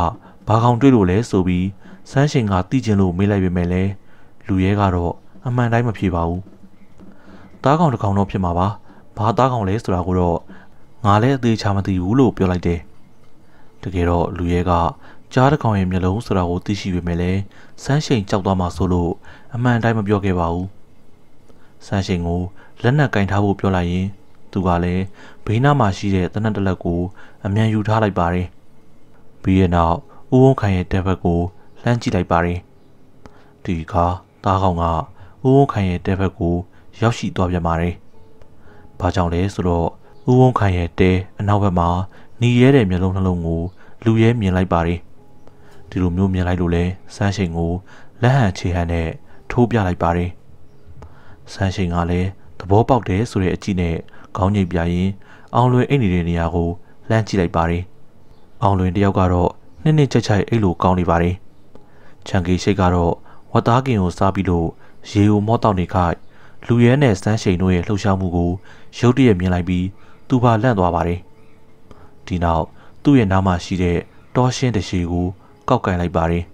S1: ဘာကောင်တွေ့လို့လဲဆိုပြီးစမ်းရှင်ကတိကျင်လို့မေးလိုက်ပေမဲ့လည်းလူရဲကတော့အမှန်တိုင်းမဖြေပါဘူးတားကောင်တစ်ကောင်တော့ဖြစ်မှာပါဘာတားကောင်လဲဆိုတာကိုတော့ငါလည်းအသေးချာမသိဘူးလို့ပြောလိုက်တယ်တကယ်တော့လူရဲကကြားတစ်ကောင်ရဲ့မျက်လုံးဆိုတာကိုသိရှိပေမဲ့လည်းစမ်းရှင်ကြောက်သွားမှဆိုလို့အမှန်တိုင်းမပြောခဲ့ပါဘူးစမ်းရှင်ကိုလက်နက်ကင်ထားဖို့ပြောလိုက်ရင် သူကလည်းဘေးနားမှာရှိတဲ့တနက်တလက်ကို အမြန်ယူထားလိုက်ပါတယ်ပြီးတဲ့နောက်ဦးဝုံခိုင်ရဲ့တက်ဘက်ကိုလှမ်းကြည့်လိုက်ပါတယ်ဒီအခါသားကောင်ကဦးဝုံခိုင်ရဲ့တက်ဘက်ကိုရောက်ရှိသွားပြန်ပါတယ်ဘာကြောင့်လဲဆိုတော့ဦးဝုံခိုင်ရဲ့တဲအနောက်ဘက်မှာหนีရဲတဲ့မျိုးလုံးနှလုံးကိုလူရဲမြင်လိုက်ပါတယ်ဒီလိုမျိုးမြင်လိုက်လို့လဲစမ်းချိန်ကိုလက်ဟန်ခြေဟန်နဲ့ထိုးပြလိုက်ပါတယ်စမ်းချိန်ကလည်းသဘောပေါက်တယ်ဆိုတဲ့အကြည့်နဲ့ခေါင်းညိတ်ပြရင်အောင်လွယ်အိတ်နေတဲ့နေရာကိုလှမ်းကြည့်လိုက်ပါတယ်အောင်လွင်တယောက်ကတော့နှစ်နှစ်ချက်ချိုက်အိတ်လိုကောင်းနေပါတယ်ချန်ကီရှိတ်ကတော့ဝတ်သားကင်ကိုစားပြီးလို့ရေကိုမော့တောက်နေခိုက်လူရဲနဲ့စမ်းရှိန်တို့ရဲ့လှုပ်ရှားမှုကိုရုတ်တရက်မြင်လိုက်ပြီးသူပါလန့်သွားပါတယ်ဒီနောက်သူ့ရဲ့နားမှာရှိတဲ့တောရှင်းတရှိကို ကောက်ကင်လိုက်ပါတယ်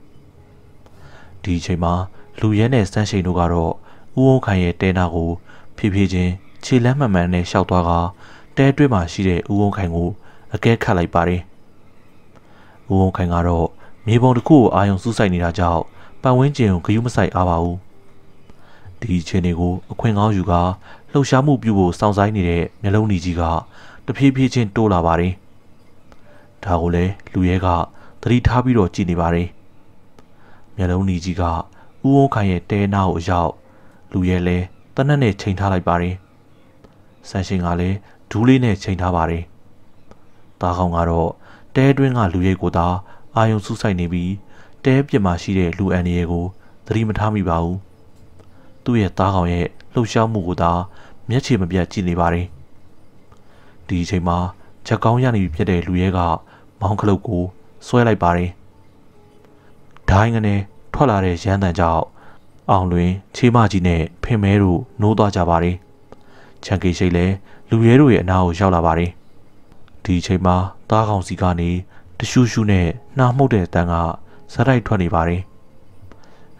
S1: ဒီအချိန်မှာလူရဲနဲ့စမ်းရှိန်တို့ကတော့ဦးအောင်ခိုင်ရဲ့တဲနာကိုဖြည်းဖြည်းချင်းခြေလမ်းမှန်မှန်နဲ့ရှောက်သွားကတဲတွဲမှာရှိတဲ့ဦးအောင်ခိုင်ကိုအကဲခတ်လိုက်ပါတယ်ဝုံခိုင်ကတော့မြေပုံတစ်ခုကိုအာယုံစူးစိုက်နေတာကြောင့်ပတ်ဝန်းကျင်ကိုဂရုမစိုက်အားပါဘူးဒီအခြေအနေကို အခွင့်ကောင်းယူကလှုပ်ရှားမှုပြုဖို့စောင့်ဆိုင်းနေတဲ့မျိုးလုံးကြီးကတဖြည်းဖြည်းချင်းတိုးလာပါတယ်ဒါကိုလည်းလူရဲကသတိထားပြီးတော့ကြည်နေပါတယ်မျိုးလုံးကြီးကဥဝုံခိုင်ရဲ့တဲနာကိုအရောက်လူရဲလည်းတနက်နဲ့ချိန်ထားလိုက်ပါတယ်ဆန်ရှင်ကလည်းဒူးလေးနဲ့ချိန်ထားပါတယ်။သားကောင်ကတော့တဲတွင်းကလူရိပ်ကိုသာအာယုံစူးစိုက်နေပြီးတဲပြစ်မှာရှိတဲ့လူအန်ရဲကိုသတိမထားမိပါဘူးသူ့ရဲ့သားကောင်ရဲ့လှုပ်ရှားမှုကိုသာ မျက်ခြေမပြတ်ကြည့်နေပါတယ်ဒီအချိန်မှာချက်ကောင်းရနေပြီဖြစ်တဲ့လူရဲကမောင်းခလုတ်ကိုဆွဲလိုက်ပါတယ်ဒိုင်းကနေထွက်လာတဲ့ရန်တန်ကြောင့်အောင်လွင် ချေမကြီးနဲ့ဖင်မဲတို့နိုးသွားကြပါတယ်ချန်ကေရှိတ်လည်းလူရဲတို့ရဲ့အနားကိုရောက်လာပါတယ်ဒီအချိန်မှာသားကောင်စီကနေတရှူရှူနဲ့နှာမှုတ်တဲ့အတန်းကဇက်တိုက်ထွက်နေပါတယ်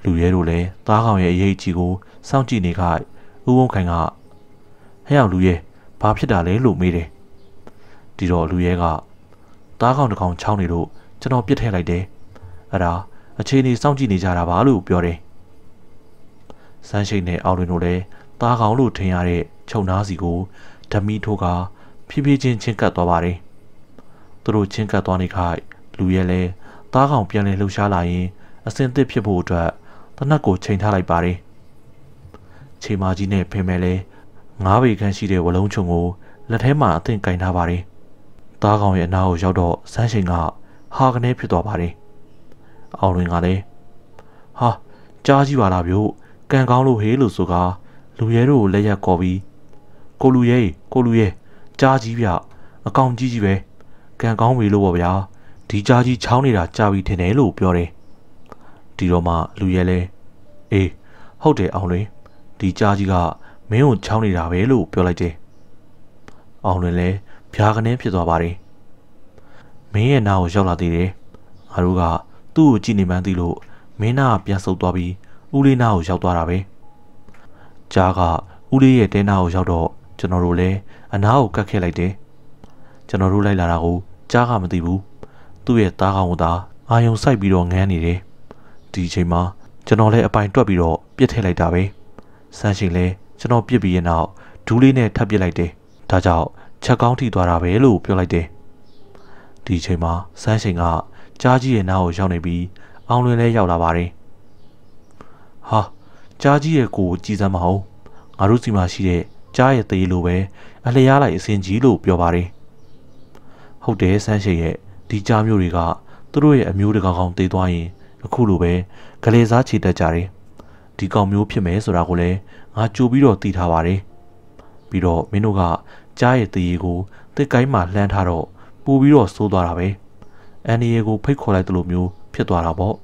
S1: လူရဲတို့လည်းသားကောင်ရဲ့အရေးကြီးကိုစောင့်ကြည့်နေခိုက်ဦးဝုံခိုင်ကဟဲ့အောင်လူရဲဘာဖြစ်တာလဲလို့မေးတယ်ဒီတော့လူရဲကသားကောင်တစ်ကောင်ချောင်းနေလို့ကျွန်တော်ပြစ်ထည့်လိုက်တယ်အဲ့ဒါအခြေအနေစောင့်ကြည့်နေကြတာပါလို့ပြောတယ်စမ်းရှိတ်နဲ့အောင်လွင်တို့လည်းသားကောင်လို့ထင်ရတဲ့ခြုံနှားစီကိုဓမီထိုးကဖြည်းဖြည်းချင်းချင်းကပ်သွားပါတယ်။သူတို့ချင်းကပ်သွားနေခိုက်လူရဲလဲသားကောင်ပြန်လဲလှုပ်ရှားလာရင် အစင်သစ်ဖြစ်ဖို့အတွက်တနက်ကိုချိန်ထားလိုက်ပါတယ်။ချိန်မကြီးနဲ့ဖင်မဲ့လဲငါးပေခန့်ရှိတဲ့ဝလုံးချုံကိုလက်ထဲမှာအသင့်ကင်ထားပါတယ်။သားကောင်ရဲ့အနားကိုရောက်တော့စမ်းချိန်ကဟာကနေဖြစ်သွားပါတယ်။အောင်ရင်ကလည်းဟာကြားကြီးပါလားဗျို့ကံကောင်းလို့ဟေးလို့ဆိုကာလူရဲတို့ကိုလက်ရက်ကော်ပြီးကိုလူရဲကိုလူရဲကြားကြီးဗျအကောင်ကြီးကြီးပဲကံကောင်းပြီလို့ပေါ့ဗျာဒီကြားကြီးချောင်းနေတာကြာပြီထင်တယ်လို့ပြောတယ်ဒီတော့မှ လူရဲလဲအေးဟုတ်တယ်အောင်လွင်ဒီကြားကြီးကမင်းကိုချောင်းနေတာပဲလို့ပြောလိုက်တယ်အောင်လွင်လဲဖြားကနေဖြစ်သွားပါတယ်မင်းရဲ့နားကိုရောက်လာသေးတယ်ငါတို့ကသူ့ကိုကြည့်နေမှန်းသိလို့မင်းနားကပြန်ဆုပ်သွားပြီးဦးလေးနားကိုရောက်သွားတာပဲကြားကဦးလေးရဲ့တဲနားကိုရောက်တော့ကျွန်တော်တို့လည်းအနားကိုကတ်ခဲ့လိုက်တယ်ကျွန်တော်တို့လိုက်လာတာကိုကြားကမသိဘူးသူ့ရဲ့သားကောင်ကသာအာယုံစိုက်ပြီးတော့ငန်းနေတယ်ဒီအချိန်မှာကျွန်တော်လည်းအပိုင် တွက်ပြီးတော့ပြစ်ထည့်လိုက်တာပဲဆန်းရှင်လည်းကျွန်တော်ပြစ်ပြီးရနောက်ဒူးလေးနဲ့ထပ်ပြစ်လိုက်တယ်ဒါကြောင့်ချက်ကောင်းထိသွားတာပဲလို့ပြောလိုက်တယ်ဒီအချိန်မှာဆန်းရှင်ကကြားကြီးရဲ့နားကိုရောက်နေပြီးအောင်လွင်လည်းရောက်လာပါတယ်ဟာကြားကြီးရဲ့ကိုကြည်စမ်းမအောင်ငါတို့စီမှာရှိတဲ့ကြားရဲ့သေးလိုပဲအလျားလိုက်အစင်ကြီးလို့ပြောပါတယ်။ဟုတ်တယ်ဆန်းရှိရဲ့ဒီကြားမျိုးတွေကသူတို့ရဲ့အမျိုးတကာကောင်တေးသွားရင်အခုလိုပဲဂလေစားချေတက်ကြတယ်။ဒီကောင်မျိုးဖြစ်မယ်ဆိုတာကိုလည်းငါကြိုပြီးတော့သိထားပါတယ်။ပြီးတော့မင်းတို့ကကြားရဲ့တရေကိုတစ်ကိုင်းမှာလှမ်းထားတော့ပူပြီးတော့စိုးသွားတာပဲ။အန်ဒီယေကိုဖိတ်ခေါ်လိုက်တယ်လို့မျိုး ဖြစ်သွားတာပေါ့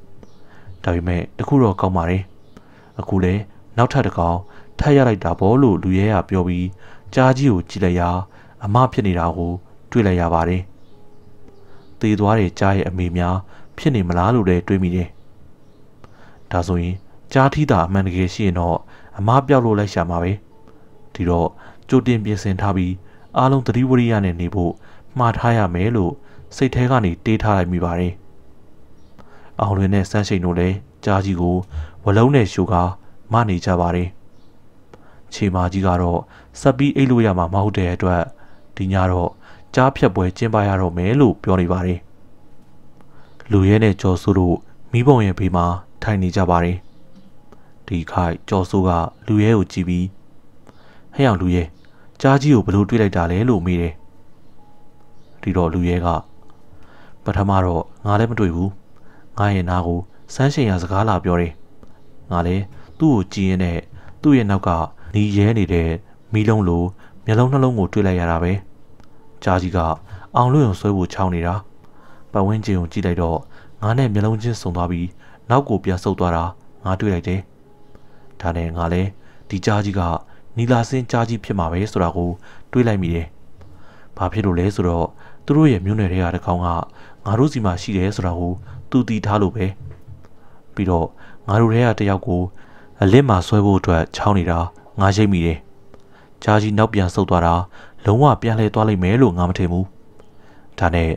S1: ။ဒါပေမဲ့တခုတော့ကောင်းပါတယ်။အခုလည်းနောက်ထပ်တစ်ကောင်ထပ်ရလိုက်တာပေါ့လို့လူရဲကပြောပြီးကြားကြီးကိုကြည့်လိုက်ရာ အမဖြစ်နေတာကို တွေ့လိုက်ရပါတယ်။သေသွားတဲ့ကြားရဲ့အမေများ ဖြစ်နေမလားလို့လည်းတွေးမိတယ်။ဒါဆိုရင်ကြားထီးတာအမှန်တကယ်ရှိရင်တော့အမပြောက်လို့လိုက်ရှာမှာပဲ။ဒီတော့ကြိုတင်ပြင်ဆင်ထားပြီးအားလုံးသတိဝရိယနဲ့နေဖို့မှားထားရမယ်လို့စိတ်ထဲကနေတေးထားလိုက်မိပါတယ်။အောင်လွင်နဲ့စန်းရှိန်တို့လည်းကြားကြီးကိုဝလုံးနဲ့ရှူကားမနေကြပါတယ်။ခြေမာကြီးကတော့ဆက်ပြီးအိတ်လို့ရမှာမဟုတ်တဲ့အတွက်ဒီညတော့ကြားဖြတ်ပွဲကျင်းပရတော့မယ်လို့ပြောနေပါတယ်လူရဲနဲ့ကျော်စိုးတို့မိဘုံရဲ့ဘေးမှာထိုင်နေကြပါတယ်ဒီခိုက်ကျော်စိုးကလူရဲကိုကြည့်ပြီးဟဲ့အောင်လူရဲကြားကြီးကိုဘယ်လိုတွေးလိုက်တာလဲလို့မေးတယ်ဒီတော့လူရဲကပထမတော့ငါလည်းမတွေ့ဘူးငါရဲ့နားကိုစမ်းရှင်ရစကားလာပြောတယ်ငါလည်းသူ့ကိုကြည့်ရင်းနဲ့သူ့ရဲ့နောက်ကနီးရဲနေတဲ့မီးလုံးလိုမျက်လုံးနှလုံးကို တွေ့လိုက်ရတာပဲကြာကြီးကအောင်လွင့်အောင်ဆွဲဖို့ချောင်းနေတာပတ်ဝန်းကျင်ကိုကြည့်လိုက်တော့ငါနဲ့မျက်လုံးချင်းဆုံသွားပြီးနောက်ကိုပြန်ဆုပ်သွားတာငါတွေ့လိုက်တယ်ဒါနဲ့ငါလည်းဒီကြာကြီးကနီလာစင်းကြာကြီးဖြစ်မှာပဲဆိုတာကိုတွေးလိုက်မိတယ်ဘာဖြစ်လို့လဲဆိုတော့သူတို့ရဲ့မြို့နယ်တွေကတကောင်ကငါတို့စီမှာရှိတယ်ဆိုတာကိုသူတည်ထားလို့ပဲပြီးတော့ငါတို့ထဲကတယောက်ကိုအလစ်မှာဆွဲဖို့အတွက်ချောင်းနေတာငါရိတ်မိတယ်။ဂျာကြီးနောက်ပြန်ဆုတ်သွားတာလုံးဝပြန်လှည့်သွားလိမ့်မယ်လို့ငါမထင်ဘူး။ဒါနဲ့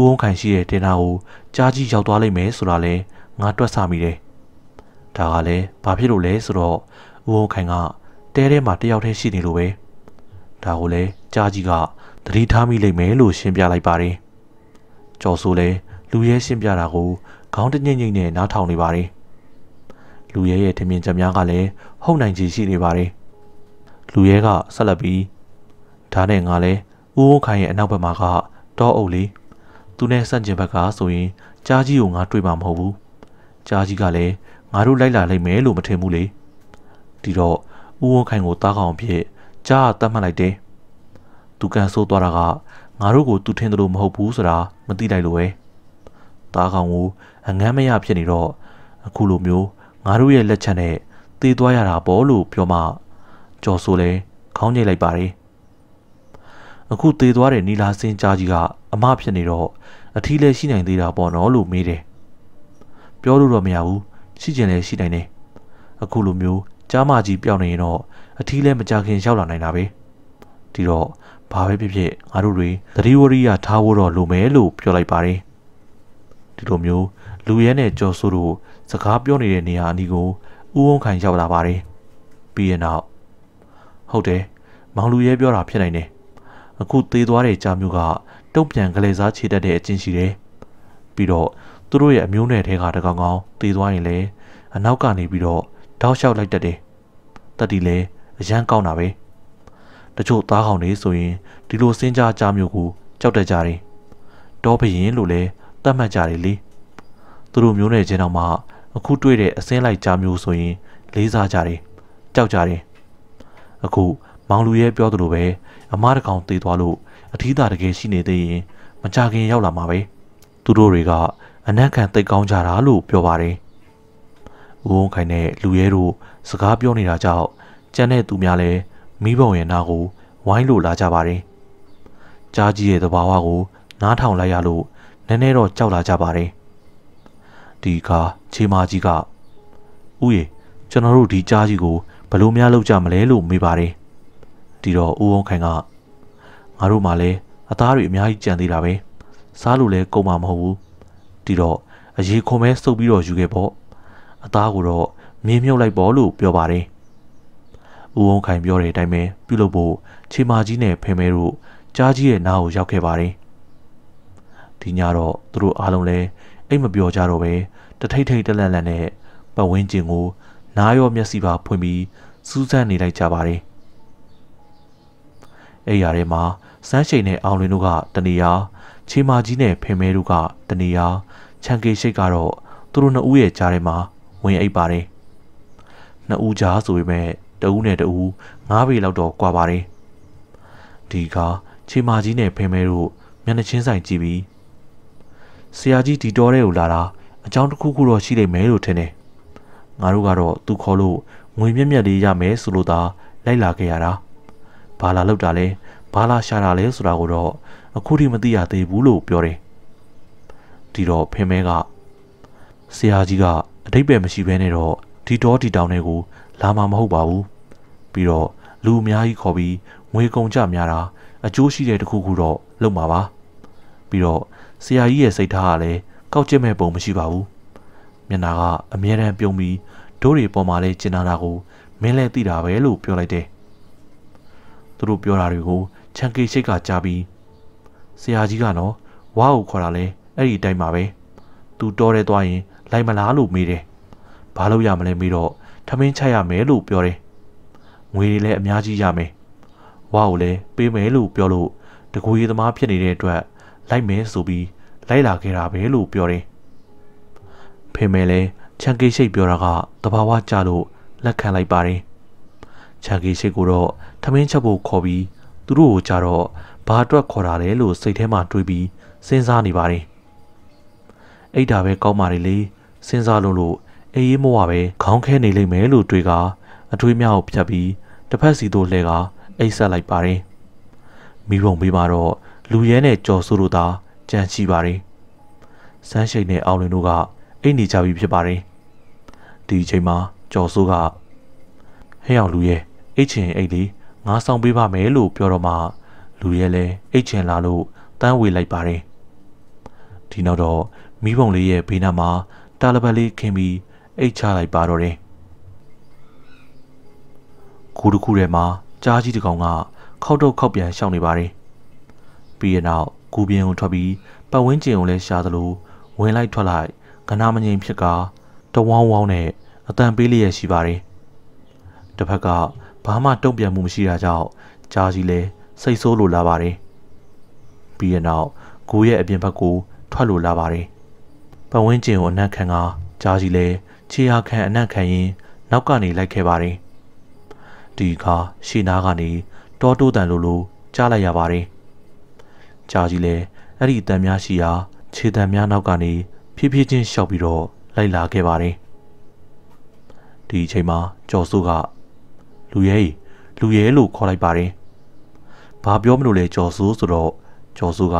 S1: ဥုံခိုင်ရှိတဲ့တင်နာကိုဂျာကြီးရောက်သွားလိမ့်မယ်ဆိုတာလဲငါတွက်ဆမိတယ်။ဒါကလည်းဘာဖြစ်လို့လဲဆိုတော့ဥုံခိုင်ကတဲထဲမှာတယောက်တည်းရှိနေလို့ပဲ။ဒါကိုလည်းဂျာကြီးကသတိထားမိလိမ့်မယ်လို့ရှင်းပြလိုက်ပါတယ်။ကျော်ဆိုလဲလူရဲရှင်းပြတာကိုခေါင်းတညိမ့်ညိမ့်နဲ့နားထောင်နေပါတယ်။လူရဲရဲ့ထင်မြင်ချက်များကလည်းဟုတ်နိုင်ခြေရှိနေပါတယ်လူရဲကဆက်လက်ပြီးဒါနဲ့ငါလဲဦးဦးခိုင်ရဲ့အနောက်ဘက်မှာကတောအုပ်လေးသူနဲ့ဆန့်ကျင်ဘက်ကဆိုရင်ကြားကြီးကိုငါတွေ့မှာမဟုတ်ဘူးကြားကြီးကလည်းငါတို့လိုက်လာလိမ့်မယ်လို့မထင်ဘူးလေဒီတော့ဦးဦးခိုင်ကိုတားကောင်ဖြစ်ကြားကတတ်မှတ်လိုက်တယ်သူကန်ဆိုးသွားတာကငါတို့ကို သူထင်တယ်လို့ မဟုတ်ဘူးဆိုတာမသိလိုက်လို့ပဲတားကောင်ကိုအငမ်းမရဖြစ်နေတော့အခုလိုမျိုးငါတို့ရဲ့လက်ချက်နဲ့တေးသွားရတာပေါ့လို့ပြောမှကျော်ဆိုလဲခေါင်းညိတ်လိုက်ပါတယ်အခုသေသွားတဲ့နီလာစင်းကြားကြီးကအမဖြစ်နေတော့အထီးလဲရှိနိုင်သေးတာပေါ့နော်လို့မေးတယ်ပြောလို့တော့မရဘူးရှိကျင်လဲရှိနိုင်တယ်အခုလိုမျိုးကြားမကြီးပြောင်းနေရင်တော့အထီးလဲမကြခင်ရောက်လာနိုင်တာပဲဒီတော့ဘာပဲဖြစ်ဖြစ်ငါတို့တွေသတိဝရိယထားဖို့တော့လိုမယ်လို့ပြောလိုက်ပါတယ်ဒီလိုမျိုးလူရဲနဲ့ကြော်ဆိုးတို့စကားပြောနေတဲ့နေရာအနီးကိုဥုံခိုင်ရောက်လာပါတယ်ပြီးရနောက်ဟုတ်တယ်မောင်လူရဲပြောတာဖြစ်နိုင်တယ်အခုသေသွားတဲ့ကြာမျိုးကတုံ့ပြန်ကလေးစားခြေတက်တဲ့အချင်းရှိတယ်ပြီးတော့သူတို့ရဲ့အမျိုးနယ်ထဲကတကောင်ကောင်သေသွားရင်လည်းအနောက်ကနေပြီးတော့တောက်လျှောက်လိုက်တတ်တယ်တတ်တီလည်းအရန်ကောင်းတာပဲတချို့သားကောင်တွေဆိုရင်ဒီလိုစင်းကြကြာမျိုးကိုကြောက်တတ်ကြတယ်တောဘရင်လို့လည်းသတ်မှတ်ကြတယ်လေသူတို့မျိုးနယ်ချင်းတော်မှာအခုတွေ့တဲ့အစင်းလိုက်ကြာမျိုးဆိုရင် လေးစားကြတယ်ကြောက်ကြတယ်အခုမောင်လူရဲပြောသလိုပဲအမားတကောင်တေးသွားလို့အထီးသာတကယ်ရှိနေသေးရင် မကြခင်ရောက်လာမှာပဲသူတို့တွေက အနက်ခံတိတ်ကောင်းကြတာလို့ပြောပါတယ်ဦးဝုံခိုင်နဲ့လူရဲတို့စကားပြောနေတာကြောင့်ကြံတဲ့သူများလည်းမိဘဝင်နာကို ဝိုင်းလို့လာကြပါတယ်ကြားကြီးရဲ့သဘာဝကိုနားထောင်လိုက်ရလို့နည်းနည်းတော့ကြောက်လာကြပါတယ်ဒီကခြေမကြီးကဥယေကျွန်တော်တို့ဒီကြားကြီးကိုဘလို့များလောက်ကြမလဲလို့မေးပါတယ်ဒီတော့ဦးအောင်ခိုင်ကငါတို့မှလည်းအသားတွေအများကြီးကြံသေးတာပဲစားလို့လည်းကုန်မှာမဟုတ်ဘူးဒီတော့အရေးခွန်ပဲစုပ်ပြီးတော့ယူခဲ့ပေါ့အသားကိုတော့မြင်းမြုပ်လိုက်ပေါ့လို့ပြောပါတယ်ဦးအောင်ခိုင်ပြောတဲ့အတိုင်းပဲပြုလုပ်ဖို့ခြေမာကြီးနဲ့ဖေမဲတို့ကြားကြီးရဲ့နားကိုရောက်ခဲ့ပါတယ်ဒီညတော့သူတို့အားလုံးလည်းအိတ်မပြောကြတော့ပဲတထိတ်ထိတ်တလန့်လန့်နဲ့ပဝင်းကျင်ကိုနားရောမျက်စိပါဖွင့်ပြီးစူးစမ်းနေလိုက်ကြပါတယ်။အဲ့ရထဲမှာစမ်းချိန်နဲ့အောင်လင်းတို့ကတနေရာချေမာကြီးနဲ့ဖေမဲတို့ကတနေရာချန်ကေရှိတ်ကတော့သူတို့နှစ်ဦးရဲ့ကြားထဲမှာဝင်အိပ်ပါတယ်။နှစ်ဦးကြားဆိုပေမဲ့တဦးနဲ့တဦး၅ပေလောက်တော့ကွာပါတယ်။ဒီကချေမာကြီးနဲ့ဖေမဲတို့မျက်နှာချင်းဆိုင်ကြည့်ပြီးဆရာကြီးဒီတော်တဲ့ကိုလာတာအကြောင်းတစ်ခုခုတော့ရှိလိမ့်မယ်လို့ထင်တယ်ငါတို့ကတော့သူခေါ်လို့ငွေမြက်မြက်လေးရမယ်ဆိုလို့သာလိုက်လာခဲ့ရတာဘာလာလောက်တာလဲဘာလာရှာတာလဲဆိုတာကိုတော့အခုထိမသိရသေးဘူးလို့ပြောတယ်ဒီတော့ဖင်မဲကဆရာကြီးကအတိတ်ပဲမရှိဘဲနဲ့တော့ဒီတော့ဒီတောင်တွေကို လာမှာမဟုတ်ပါဘူးပြီးတော့လူအများကြီးခေါ်ပြီးငွေကုန်ကြများတာအကျိုးရှိတဲ့တခုခုတော့လုပ်မှာပါပြီးတော့ဆရာကြီးရဲ့စိတ်ထားကလည်းကောက်ကျစ်မဲ့ပုံမရှိပါဘူးမျက်နှာကအမြဲတမ်းပြုံးပြီးဒိုးတွေပေါ်မှာလဲကျင်နာတာကိုမင်းလဲသိတာပဲလို့ပြောလိုက်တယ်။သူတို့ပြောတာတွေကိုချန်ကေရှိတ်ကကြားပြီးဆရာကြီးကတော့ဝါကိုခေါ်တာလဲအဲ့ဒီအတိုင်းပါပဲ။ "तू တော်တယ်သွားရင် လိုက်မလား"လို့မေးတယ်။ဘာလို့ရမလဲမေးတော့ထမင်းချရမယ်လို့ပြောတယ်။ငွေတွေလည်းအများကြီးရမယ်။ဝါကိုလည်းပေးမယ်လို့ပြောလို့တကူရီသမားဖြစ်နေတဲ့အတွက် လိုက်မယ်ဆိုပြီးလိုက်လာခဲ့တာပဲလို့ပြောတယ်။ဖေမဲလဲချန်ကေရှိတ်ပြောတာကတဘာဝကြလို့လက်ခံလိုက်ပါတယ်ချန်ကေရှိတ်ကိုတော့ထမင်းချက်ဖို့ခေါ်ပြီး သူတို့ကိုကြတော့ဘာအတွက်ခေါ်တာလဲလို့စိတ်ထဲမှာတွေးပြီးစဉ်းစားနေပါတယ်အိတ်ဒါပဲကောင်းပါလေလေစဉ်းစားလို့လို့အေးမဝပဲခေါင်းခဲနေလိမ့်မယ်လို့တွေးကအထွေးမြောက်ဖြတ်ပြီးတစ်ဖက်စီသို့လှည့်ကအိတ်ဆက်လိုက်ပါတယ်မိဘုံပေးမှာတော့လူရဲနဲ့ကြော်ဆိုးတို့သာကြံရှိပါတယ်စမ်းရှိတ်နဲ့အောင်လင်တို့ကအိတ်နေကြပြီဖြစ်ပါတယ်ဒီအချိန်မှာကျော်စိုးကဟဲ့အောင်လူရဲ့အိတ်ချင်အိတ်လေးငါဆောင်ပေးပါမယ်လို့ပြောတော့မှလူရဲ့လည်းအိတ်ချင်လာလို့တန်းဝေလိုက်ပါတယ်ဒီနောက်တော့မိဘုံလေးရဲ့ဘေးနားမှာတာလဘတ်လေးခင်ပြီးအိတ်ချလိုက်ပါတော့တယ်ကိုတစ်ခုထဲမှာကြားကြီးတစ်ကောင်ကခောက်တော့ခောက်ပြန်ရှောင်နေပါတယ်ပြီးရနောက်ကိုပြင်းကိုထွက်ပြီးပတ်ဝန်းကျင်ကိုလည်းရှာသလိုဝင်လိုက်ထွက်လိုက်ကနာမငိမ်ဖြစ်ကတဝောင်းဝောင်းနဲ့အတန်ပေးလျက်ရှိပါတယ်။တစ်ဖက်ကဘာမှတုံ့ပြန်မှုမရှိတာကြောင့်ကြားကြီးလဲစိတ်ဆိုးလိုလာပါတယ်။ပြီးရနောက်ဂိုးရဲ့အပြင်ဘက်ကိုထွက်လိုလာပါတယ်။ပဝင်းကျင်ကိုအနက်ခံကကြားကြီးလဲခြေအားခံအနက်ခံရင်နောက်ကနေလိုက်ခဲ့ပါတယ်။ဒီအခါရှေ့နားကနေတောတိုးတန်လိုလိုကြားလိုက်ရပါတယ်။ကြားကြီးလဲအဲ့ဒီတန်များရှိရာခြေတန်များနောက်ကနေဖြည်းဖြည်းချင်းရှောက်ပြီးတော့လိုက်လာခဲ့ပါတယ်။ဒီအချိန်မှာကျော်စိုးကလူရဲလူရဲလို့ခေါ်လိုက်ပါတယ်။ဘာပြောမလို့လဲကျော်စိုးဆိုတော့ကျော်စိုးက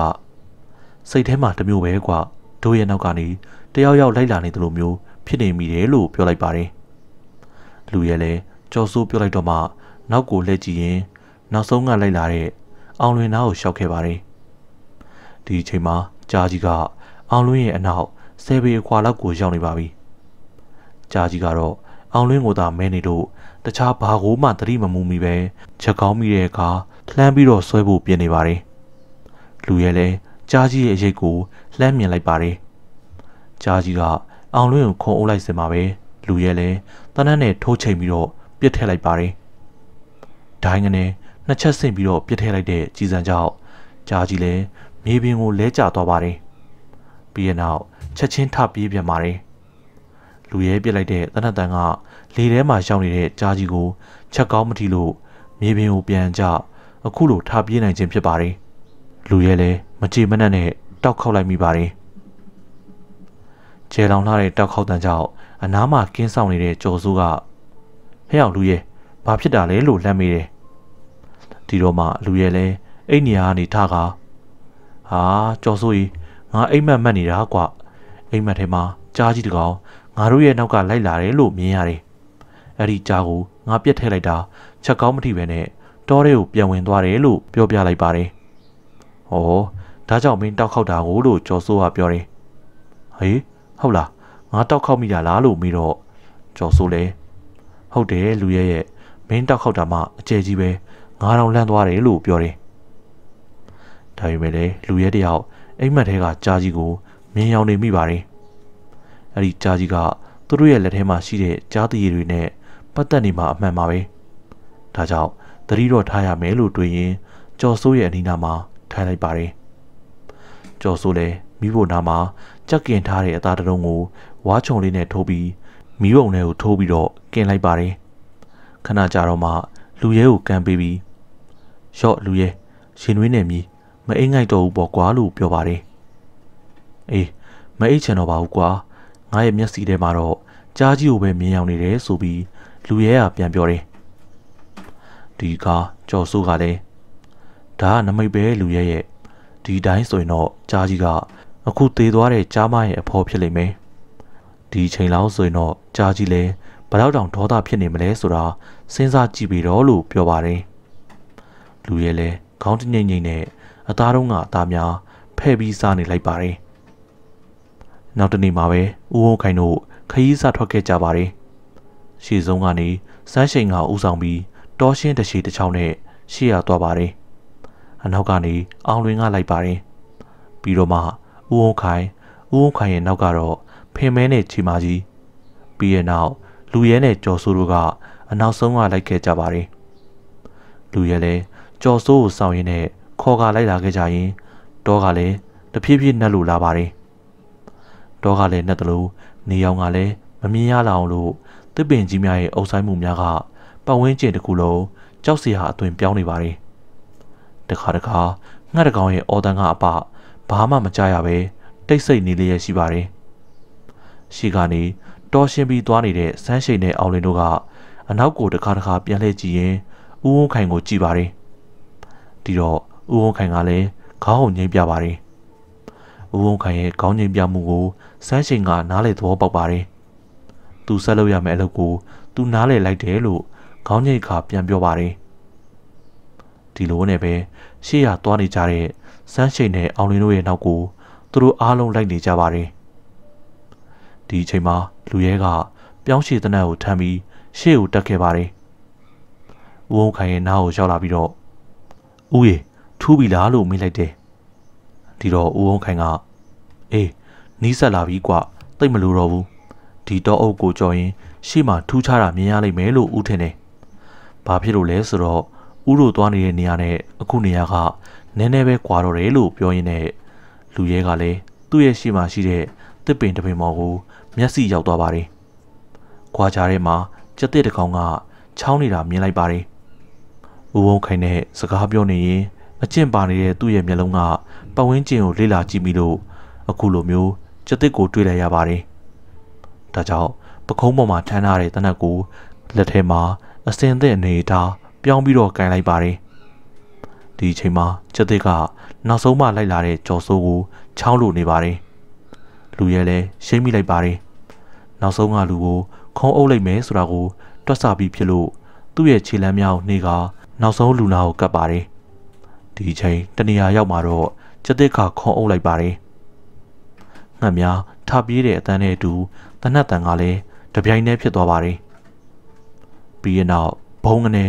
S1: စိတ်ထဲမှာတမျိုးပဲကွာတို့ရဲ့နောက်ကနေတယောက်ယောက်လိုက်လာနေတယ်လို့မျိုးဖြစ်နေမိတယ်လို့ပြောလိုက်ပါတယ်။လူရဲလည်းကျော်စိုးပြောလိုက်တော့မှနောက်ကိုလှည့်ကြည့်ရင်နောက်ဆုံးကလိုက်လာတဲ့အောင်လွင်သားကိုရှောက်ခဲ့ပါတယ်။ဒီအချိန်မှာကြားကြီးကအောင်လွင်ရဲ့အနောက်10ပေအခွာလောက်ကိုရောက်နေပါပြီ။ကြာကြီးကတော့အောင်လင်းကိုသာမဲနေလို့တခြားဘာကိုမှသတိမမူမိပဲချက်ကောင်းမိတဲ့အခါလှမ်းပြီးတော့ဆွဲဖို့ပြင်နေပါတယ်။လူရဲ့လဲကြားကြီးရဲ့အရိပ်ကိုလှမ်းမြင်လိုက်ပါတယ်။ကြားကြီးကအောင်လွင်ကိုခုံအုပ်လိုက်စင်ပါပဲ။လူရဲ့လဲတနတ်နဲ့ထိုးချိန်ပြီးတော့ပြစ်ထည့်လိုက်ပါတယ်။ဒိုင်းကနေနှစ်ချက်ဆင့်ပြီးတော့ပြစ်ထည့်လိုက်တဲ့ကြည်စံကြောင့်ကြားကြီးလဲမြေပြင်ကိုလဲကျသွားပါတယ်။ပြီးရနောက်ချက်ချင်းထပြေးပြန်ပါတယ်။လူရဲပြစ်လိုက်တဲ့တနတ်တန်က လေထဲမှာရောက်နေတဲ့ကြားကြီးကို ချက်ကောင်းမထီလို့မြေပြင်ကိုပြန်ကြအခုလိုထပြေးနိုင်ခြင်းဖြစ်ပါတယ်။လူရဲလည်းမကြေမနက်နဲ့တောက်ခေါက်လိုက်မိပါတယ်။ကျဲလောင်လာတဲ့တောက်ခေါက်တန်ကြောင့်အနားမှာကင်းဆောင်နေတဲ့ကျော်စိုးကဟဲ့အောင်လူရဲဘာဖြစ်တာလဲလို့လှမ်းမိတယ်။ဒီတော့မှ လူရဲလည်းအဲ့နေရာကနေထကားဟာကျော်စိုးကြီးငါအိမ်မက်မက်နေတာကွာအိမ်မက်ထဲမှာကြားကြီးတကောင်ငါတို့ရဲ့နောက်ကလိုက်လာတယ်လို့မြင်ရတယ်။အဲ့ဒီကြားကိုငါပြက်ထည့်လိုက်တာချက်ကောင်းမထိပဲနဲ့တောထဲကိုပြန်ဝင်သွားတယ်လို့ပြောပြလိုက်ပါတယ်။ဟောဒါကြောင့်မင်းတောက်ခောက်တာကိုလို့ကျော်စိုးကပြောတယ်။ဟေးဟုတ်လားငါတောက်ခောက်မိတာလားလို့မေးတော့ကျော်စိုးလည်းဟုတ်တယ်လူရဲ့ရဲ့မင်းတောက်ခောက်တာမှအကျယ်ကြီးပဲငါတော်လန့်သွားတယ်လို့ပြောတယ်။ဒါပေမဲ့လည်းလူရဲတယောက်အိမ်မက်ထဲကကြားကြီးကိုမြင်ရောင်နေမိပါတယ်။အဲ့ဒီကြားကြီးကသူတို့ရဲ့လက်ထဲမှာရှိတဲ့ကြားသရေတွေနဲ့ပတ်သက်နေမှာအမှန်ပါပဲ။ဒါကြောင့်သတိတော့ထားရမယ်လို့တွေးရင်ကျော်စိုးရဲ့အနီးနားမှာထိုင်လိုက်ပါတယ်။ကျော်စိုးလည်းမိဖို့နားမှာကြက်ကင်ထားတဲ့အသားတလုံးကိုဝါချုံလေးနဲ့ထိုးပြီးမိဘုံထဲကိုထိုးပြီးတော့กินလိုက်ပါတယ်။ခဏကြာတော့မှ လူရဲကိုကန်ပေးပြီးရော့လူရဲရှင်နှွေးနေမြီမအိမ်ငိုက်တော့ဘူးပေါ့ကွာလို့ပြောပါတယ်အေးမအိတ်ချင်တော့ပါဘူးကွာငါရဲ့မျက်စိထဲမှာတော့ကြားကြီးကိုပဲမြင်ရောက်နေတယ်ဆိုပြီးလူရဲကပြန်ပြောတယ်ဒီကကြော်ဆိုးကလည်းဒါကနမိတ်ပဲလူရဲရဲ့ဒီတိုင်းဆိုရင်တော့ကြားကြီးကအခုသေသွားတဲ့ကြားမရဲ့အဖော်ဖြစ်လိမ့်မယ်ဒီချိန်လောက်ဆိုရင်တော့ကြားကြီးလည်းဘလောက်တောင်ဒေါသဖြစ်နေမလဲဆိုတာစဉ်းစားကြည့်ပြီးတော့လို့ပြောပါတယ်လူရဲလည်းခေါင်းတငိမ့်ငိမ့်နဲ့အသားတုံးကအသားများဖဲ့ပြီးစားနေလိုက်ပါတယ်နောက်တနေ့မှာပဲဦးဝုံခိုင်တို့ခရီးစားထွက်ခဲ့ကြပါတယ်။ရှေ့ဆုံးကနေစမ်းရှိန်ကဦးဆောင်ပြီးတောရှင်းတရှိတစ်ချောင်းနဲ့ရှေ့ရသွားပါတယ်။အနောက်ကနေအောင်လွင်ကလိုက်ပါတယ်။ပြီးတော့မှဦးဝုံခိုင်ဦးဝုံခိုင်ရဲ့နောက်ကတော့ဖင်မဲနဲ့ချီမာကြီးပြီးရဲ့နောက်လူရဲနဲ့ကြော်ဆိုးတို့ကအနောက်ဆုံးကလိုက်ခဲ့ကြပါတယ်။လူရဲလည်းကြော်ဆိုးကိုစောင့်ရင်းနဲ့ခေါ်ကလိုက်လာခဲ့ကြရင်တော့ကလည်းတဖြည်းဖြည်းနှက်လို့လာပါတယ်တောကလည်းနှက်သလိုနေရောင်ကလည်းမမြင်ရလောက်လို့သစ်ပင်ကြီးများရဲ့အုပ်ဆိုင်မှုများကပတ်ဝန်းကျင်တစ်ခုလုံးကြောက်စရာအသွင်ပြောင်းနေပါတယ်တခါတခါငှက်တကောင်ရဲ့အော်တန်းကအပဘာမှမကြရပဲတိတ်ဆိတ်နေလျက်ရှိပါတယ်ရှီကနေတော်ရှင်ပြီးသွားနေတဲ့ဆန်းရှိန်နဲ့အောင်လင်တို့ကအနောက်ကိုတခါတခါပြန်လှည့်ကြည့်ရင်ဦးဝုံခိုင်ကိုကြည့်ပါတယ်ဒီတော့ဦးဝုံခိုင်ကလည်းခေါင်းငိမ့်ပြပါတယ်ဦးဝုံခိုင်ရဲ့ခေါင်းငိမ့်ပြမှုကိုစမ်းချိန်က နားလေသဘောပေါက်ပါတယ်။သူဆက်လုပ်ရမယ့်အလုပ်ကို သူနားလေလိုက်တယ်လို့ခေါင်းညိတ်ခါပြန်ပြောပါတယ်။ဒီလိုနဲ့ပဲရှေ့ရသွားနေကြတဲ့စမ်းချိန်နဲ့အောင်လင်းတို့ရဲ့နောက်ကို သူတို့အားလုံးလိုက်နေကြပါတယ်။ဒီအချိန်မှာလူရဲကပြောင်းရှည်တနတ်ကိုထမ်းပြီး ရှေ့ကိုတက်ခဲ့ပါတယ်။ဦးအောင်ခိုင်ရဲ့နားကိုရောက်လာပြီးတော့ဦးရေထူးပြီလားလို့မေးလိုက်တယ်။ဒီတော့ဦးအောင်ခိုင်ကအေးနီးစပ်လာပြီကွတိတ်မလို့တော့ဘူးဒီတော့အုပ်ကိုကြော်ရင်ရှေ့မှာထူးခြားတာမြင်ရလိမ့်မယ်လို့ဦးထင်တယ်ဘာဖြစ်လို့လဲဆိုတော့ဦးတို့သွားနေတဲ့နေရာနဲ့အခုနေရာကနည်းနည်းပဲကွာတော့တယ်လို့ပြောရင်းနဲ့လူရဲကလည်းသူ့ရဲ့ရှေ့မှာရှိတဲ့တစ်ပင်တစ်ပင်ပေါ်ကိုမျက်စိရောက်သွားပါတယ်ကွာကြထဲမှာကြက်တဲ့တကောင်ကချောင်းနေတာမြင်လိုက်ပါတယ်ဦးဝုံခိုင်နဲ့စကားပြောနေရင်အကျင့်ပါနေတဲ့သူ့ရဲ့မျက်လုံးကပဝင်းကျင်ကိုလေ့လာကြည့်ပြီးလို့အခုလိုမျိုးကျသစ်ကိုတွေ့လိုက်ရပါတယ်။ဒါကြောင့်ပခုံးပေါ်မှာထမ်းထားတဲ့တနက်ကိုလက်ထဲမှာ အစင်သည့်အနေထားပြောင်းပြီးတော့ကန်လိုက်ပါတယ်။ဒီအချိန်မှာကျသစ်ကနောက်ဆုံးမှလိုက်လာတဲ့ကြော်ဆိုးကိုချောင်းလိုနေပါတယ်။လူရဲလည်းရှင်းမိလိုက်ပါတယ်။နောက်ဆုံးကလူကိုခုံးအုပ်လိုက်မယ်ဆိုတာကိုတွက်ဆပြီးဖြစ်လို့သူ့ရဲ့ခြေလမ်းမြောက်နေက နောက်ဆုံးလူနာကိုကပ်ပါတယ်။ဒီအချိန်တနေရာရောက်မှာတော့ကျသစ်ကခုံးအုပ်လိုက်ပါတယ်။ငှက်များထပြေးတဲ့အတန်းနဲ့အတူတနတ်တန်ကလည်းတပြိုင်တည်းဖြစ်သွားပါတယ်။ပြီးရင်နောက်ဘုံကနေ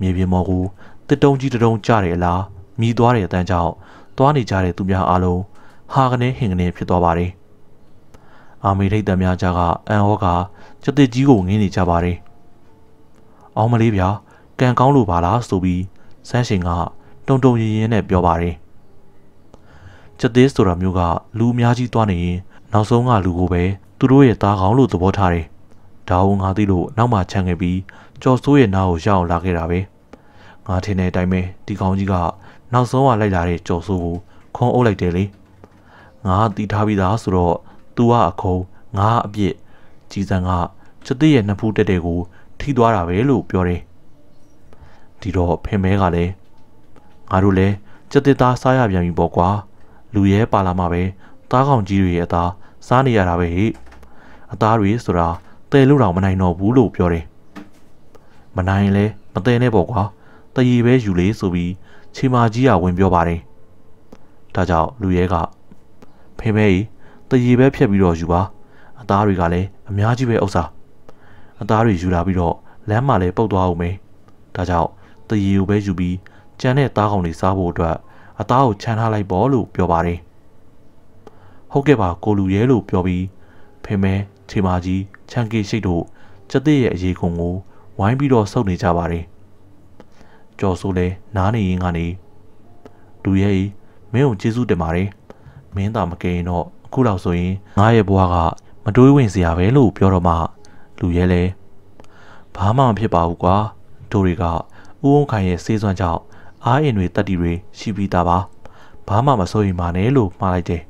S1: မြေပြင်ပေါ်ကိုတစ်တုံးကြီးတစ်တုံးကျတယ်လားမြည်သွားတဲ့အတန်းကြောင့်သွားနေကြတဲ့သူများအားလုံးဟာကနေဟင်ကနေဖြစ်သွားပါတယ်။အာမေထိတ်တများကြကအန်ဟောကစတစ်ကြီးကိုငင်းနေကြပါတယ်။အောင်မလေးဗျာကံကောင်းလို့ပါလားဆိုပြီးစန်းရှင်ကတုံတုံရင်ရင်နဲ့ပြောပါတယ်။ချက်သေးဆိုတာမျိုးကလူအများကြီးသွားနေရင်နောက်ဆုံးကလူကိုပဲသူတို့ရဲ့သားကောင်းလို့သဘောထားတယ်။ဒါဝန်ငါသိလို့နောက်မှခြံခဲ့ပြီးကြော်စိုးရဲ့နားကိုရောက်အောင်လာခဲ့တာပဲ။ငါထင်တဲ့အတိုင်းပဲဒီကောင်းကြီးကနောက်ဆုံးကလိုက်လာတဲ့ကြော်စိုးကိုခွန်အုပ်လိုက်တယ်လေ။ငါတီးထားပြီးသားဆိုတော့သူကအခုံငါအပြစ်ကြီးစံကချက်သေးရဲ့နှစ်ဖူးတက်တဲ့ကို ထိသွားတာပဲလို့ပြောတယ်။ဒီတော့ဖင်မဲကလည်းငါတို့လည်းချက်သေးသားစားရပြန်ပြီပေါ့ကွာ။လူရဲပါလာမှပဲသားကောင်ကြီးတွေရဲ့အသားစားနေရတာပဲဟိအသားတွေဆိုတာတယ်လို့တော့မနိုင်တော့ဘူးလို့ပြောတယ်မနိုင်လဲမတယ်နဲ့ပေါ့ကွာတရေပဲယူလေဆိုပြီးချီမာကြီးကဝင်ပြောပါတယ်ဒါကြောင့်လူရဲကဖေမဲကြီးတရေပဲဖြတ်ပြီးတော့ယူပါ အသားတွေကလည်းအများကြီးပဲဥစ္စာအသားတွေယူလာပြီးတော့လမ်းမှာလည်းပုတ်သွားအောင်ပဲဒါကြောင့်တရေကိုပဲယူပြီးကြံတဲ့သားကောင်တွေစားဖို့အတွက်အသားကိုခြံထားလိုက်ပေါ့လို့ပြောပါတယ်။ဟုတ်ကဲ့ပါကိုလူရဲလို့ပြောပြီးဖေမဲခြေမကြီးချန်ကေရှိတ်တို့ချက်တဲ့ရဲ့အရေးကုန်ကိုဝိုင်းပြီးတော့ဆုပ်နေကြပါတယ်။ကြော်ဆိုလဲနားနေရင်းကနေလူရဲကြီးမင်းကိုကျေးဇူးတင်ပါတယ်။မင်းသာမကရင်တော့အခုလောက်ဆိုရင်ငါရဲ့ဘဝကမတွေးဝင်စရာပဲလို့ပြောတော့မှလူရဲလဲဘာမှမဖြစ်ပါဘူးကွာတို့တွေကဥုံခိုင်ရဲ့စေးစွမ်းကြောင့်အားရင်တွေတက်တီတွေရှိပြီးသားပါဘာမှမစိုးရိမ်ပါနဲ့လို့မှားလိုက်တယ်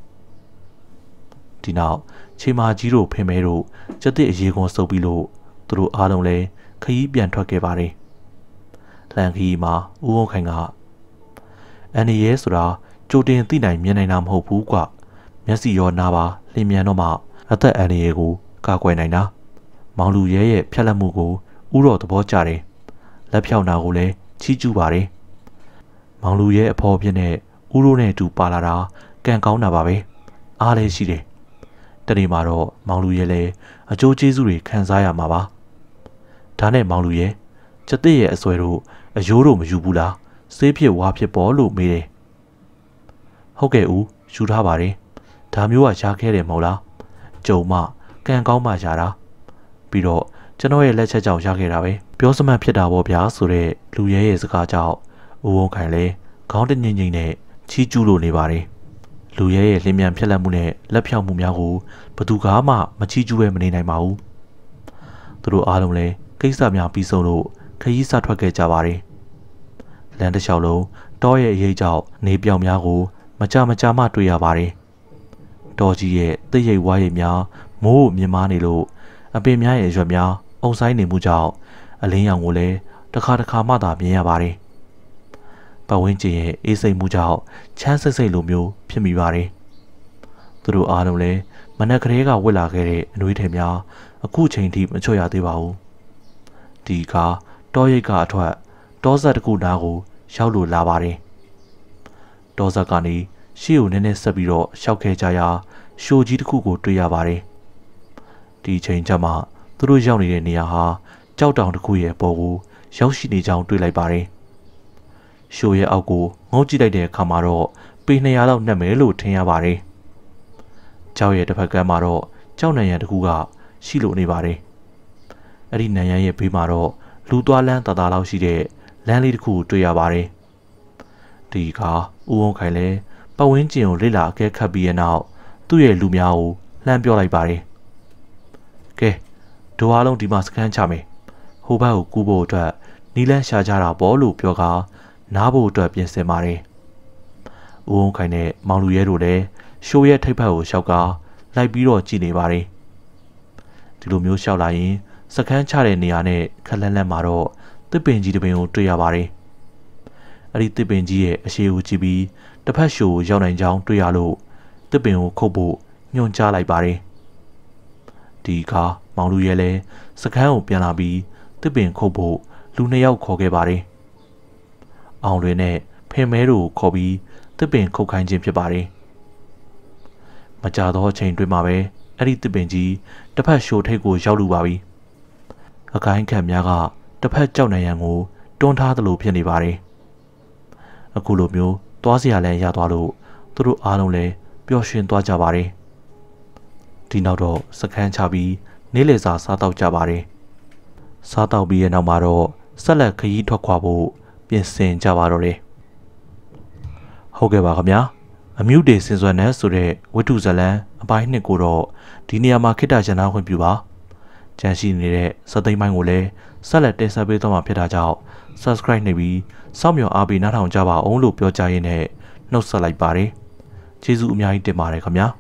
S1: ဒီနောက်ချေမာကြီးတို့ဖင်မဲတို့ကျက်တဲ့အရေကွန်စုပ်ပြီးလို့သူတို့အားလုံးလည်းခရီးပြန်ထွက်ခဲ့ပါတယ်လန်ခီမှာဦးဝုံခိုင်ကအန်နီရဲဆိုတာကြိုတင်သိနိုင်မြင်နိုင်တာမဟုတ်ဘူးကွမျက်စိရောနာပါလင်မြန်တော့မှအသက်အန်နီရဲကိုကာကွယ်နိုင်တာမောင်လူရဲရဲ့ဖြတ်လက်မှုကိုဥတော်သဘောကျတယ်လက်ဖြောင်းတာကိုလည်းချီးကျူးပါတယ်မောင်လူရဲ့အဖော်ဖြစ်တဲ့ဦးရိုးနဲ့အတူပါလာတာကံကောင်းတာပါပဲအားလည်းရှိတယ်တနေ့မှာတော့မောင်လူရဲ့လည်းအကျိုးကျေးဇူးတွေခံစားရမှာပါဒါနဲ့မောင်လူရဲ့ချက်တဲ့ရဲ့အစွဲတို့အယိုးတို့မယူဘူးလားဆေးဖြစ်ဝါဖြစ်ပေါ်လို့မေးတယ်ဟုတ်ကဲ့ဦးယူထားပါတယ်ဒါမျိုးကရှားခဲတယ်မဟုတ်လားကြုံမကံကောင်းမှရှားတာပြီးတော့ကျွန်တော်ရဲ့လက်ချက်ကြောင့်ရခဲ့တာပဲပြောစမှတ်ဖြစ်တာပေါ့ဗျာဆိုတော့လူရဲရဲ့စကားကြောင့်ဦးဝုံခိုင်လည်းခေါင်းတညင်ညင်နဲ့ချီးကျူးလိုနေပါတယ်။လူရဲရဲ့လင်းမြန်ဖြက်လက်မှုနဲ့လက်ဖြောက်မှုများကိုဘသူကားမှမချီးကျူးဘဲမနေနိုင်ပါဘူး။သူတို့အားလုံးလည်းကိစ္စများပြီးဆုံးလို့ခရီးစထွက်ခဲ့ကြပါတယ်။လမ်းတစ်လျှောက်လုံးတောရဲ့အရေးကြောင့်နေပြောင်များကို မကြမကြမှတွေ့ရပါတယ်။တောကြီးရဲ့တိတ်ရိပ်ဝါးရိပ်များ မိုးမြင်မာနေလို့အပင်များရဲ့ရွက်များ အုံဆိုင်နေမှုကြောင့်အလင်းရောင်ကိုလည်းတစ်ခါတစ်ခါမှသာမြင်ရပါတယ်။ပတ်ဝန်းကျင်ရဲ့အေးစိတ်မှုကြောင့်ချမ်းစိတ်စိတ်လိုမျိုး ဖြစ်မိပါတယ်။သူတို့အားလုံးလည်းမနက်ကလေးကဝစ်လာခဲ့တဲ့အနှွေးထည်များအခုချိန်ထိမချွတ်ရသေးပါဘူး။ဒီအခါတောရိတ်ကအထွက်တောဆက်တစ်ခုနားကိုရောက်လို့လာပါတယ်။တောဆက်ကနေရှေ့ကိုနည်းနည်းဆက်ပြီးတော့ရှောက်ခဲ့ကြရာရှိုးကြီးတစ်ခုကို တွေ့ရပါတယ်။ဒီချိန်ကျမှ သူတို့ရောက်နေတဲ့နေရာဟာကြောက်တောင်တစ်ခုရဲ့အပေါ်ကိုရောက်ရှိနေကြောင်းတွေ့လိုက်ပါတယ်။ရှိုးရဲအောက်ကိုငုံကြည့်လိုက်တဲ့အခါမှာတော့ပေ200လောက်နှက်မယ်လို့ထင်ရပါတယ်။ကြောက်ရဲတစ်ဖက်ကမှာတော့ကြောက်နံရံတစ်ခုကရှိလို့နေပါတယ်။အဲ့ဒီနံရံရဲ့ဘေးမှာတော့လူသွားလမ်းတသားလောက်ရှိတဲ့လမ်းလေးတစ်ခုတွေ့ရပါတယ်။ဒီကဥုံခိုင်လဲပဝင်းကျင်ကိုလိလာအကဲခတ်ပြီးရနောက်သူ့ရဲ့လူများကိုလှမ်းပြောလိုက်ပါတယ်။ကဲဒိုအားလုံးဒီမှာစကန်ချမယ်။ဟိုဘက်ကိုကူးဖို့အတွက် နီလန်းရှာကြတာပေါ့လို့ပြောကားနားဖို့အတွက်ပြင်ဆင်ပါတယ်။ဦးအောင်ခိုင်နဲ့မောင်လူရဲတို့လည်းရှိုးရဲ့ထိပ်ဖက်ကိုလျှောက်ကလိုက်ပြီးတော့ကြည်နေပါတယ်။ဒီလိုမျိုးလျှောက်လာရင်စကန်းချတဲ့နေရာနဲ့ခက်လန့်လန့်မှာတော့တစ်ပင်ကြီးတစ်ပင်ကိုတွေ့ရပါတယ်။အဲ့ဒီတစ်ပင်ကြီးရဲ့အရှေ့ကိုကြည့်ပြီးတစ်ဖက်ရှိုးကိုရောက်နိုင်ကြောင်းတွေ့ရလို့တစ်ပင်ကိုခုတ်ဖို့ညွှန်ကြားလိုက်ပါတယ်။ဒီအခါမောင်လူရဲလည်းစကန်းကိုပြန်လာပြီးတစ်ပင်ခုတ်ဖို့လူနှစ်ယောက်ခေါ်ခဲ့ပါတယ်။အောင်လွင်နဲ့ဖင်မဲတို့ကိုခေါ်ပြီးတစ်ပင်ခုတ်ခိုင်းခြင်းဖြစ်ပါတယ်။မကြသောအချိန်တွင်းမှာပဲအဲ့ဒီတစ်ပင်ကြီးတစ်ဖက်ရှိုထိတ်ကို ရောက်လူပါပြီ။အကိုင်းခတ်များကတစ်ဖက်ကြောက်နေရန်ကိုတွန်းထားသလိုဖြစ်နေပါတယ်။အခုလိုမျိုးသွားစရာလည်းရသွားလို့သူတို့အားလုံးလည်းပျော်ရွှင်သွားကြပါတယ်။ဒီနောက်တော့စကန်းချပြီးနေလေစာစားတော့ကြပါတယ်။စားတော့ပြီးရဲ့နောက်မှာတော့ဆက်လက်ခရီးထွက်ခွာဖို့ပြင်ဆင်ကြပါတော့တယ်။ဟုတ်ကဲ့ပါခင်ဗျာ။အမြူတေစင်စွမ်းနဲ့ဆိုတဲ့ဝတ္ထုဇလံအပိုင်းနှစ်ကိုတော့ဒီနေရာမှာခိတ္တရနာဝင်ပြပါ။ကြန့်ရှိနေတဲ့စသိမ်းပိုင်းကိုလည်းဆက်လက်တင်ဆက်ပေးသွားမှာဖြစ်တာကြောင့် subscribe နေပြီးစောင့်မျှော်အားပေးနားထောင်ကြပါအောင်လို့ပြောကြရင်းနဲ့နှုတ်ဆက်လိုက်ပါတယ်။ကျေးဇူးအများကြီးတင်ပါတယ်ခင်ဗျာ။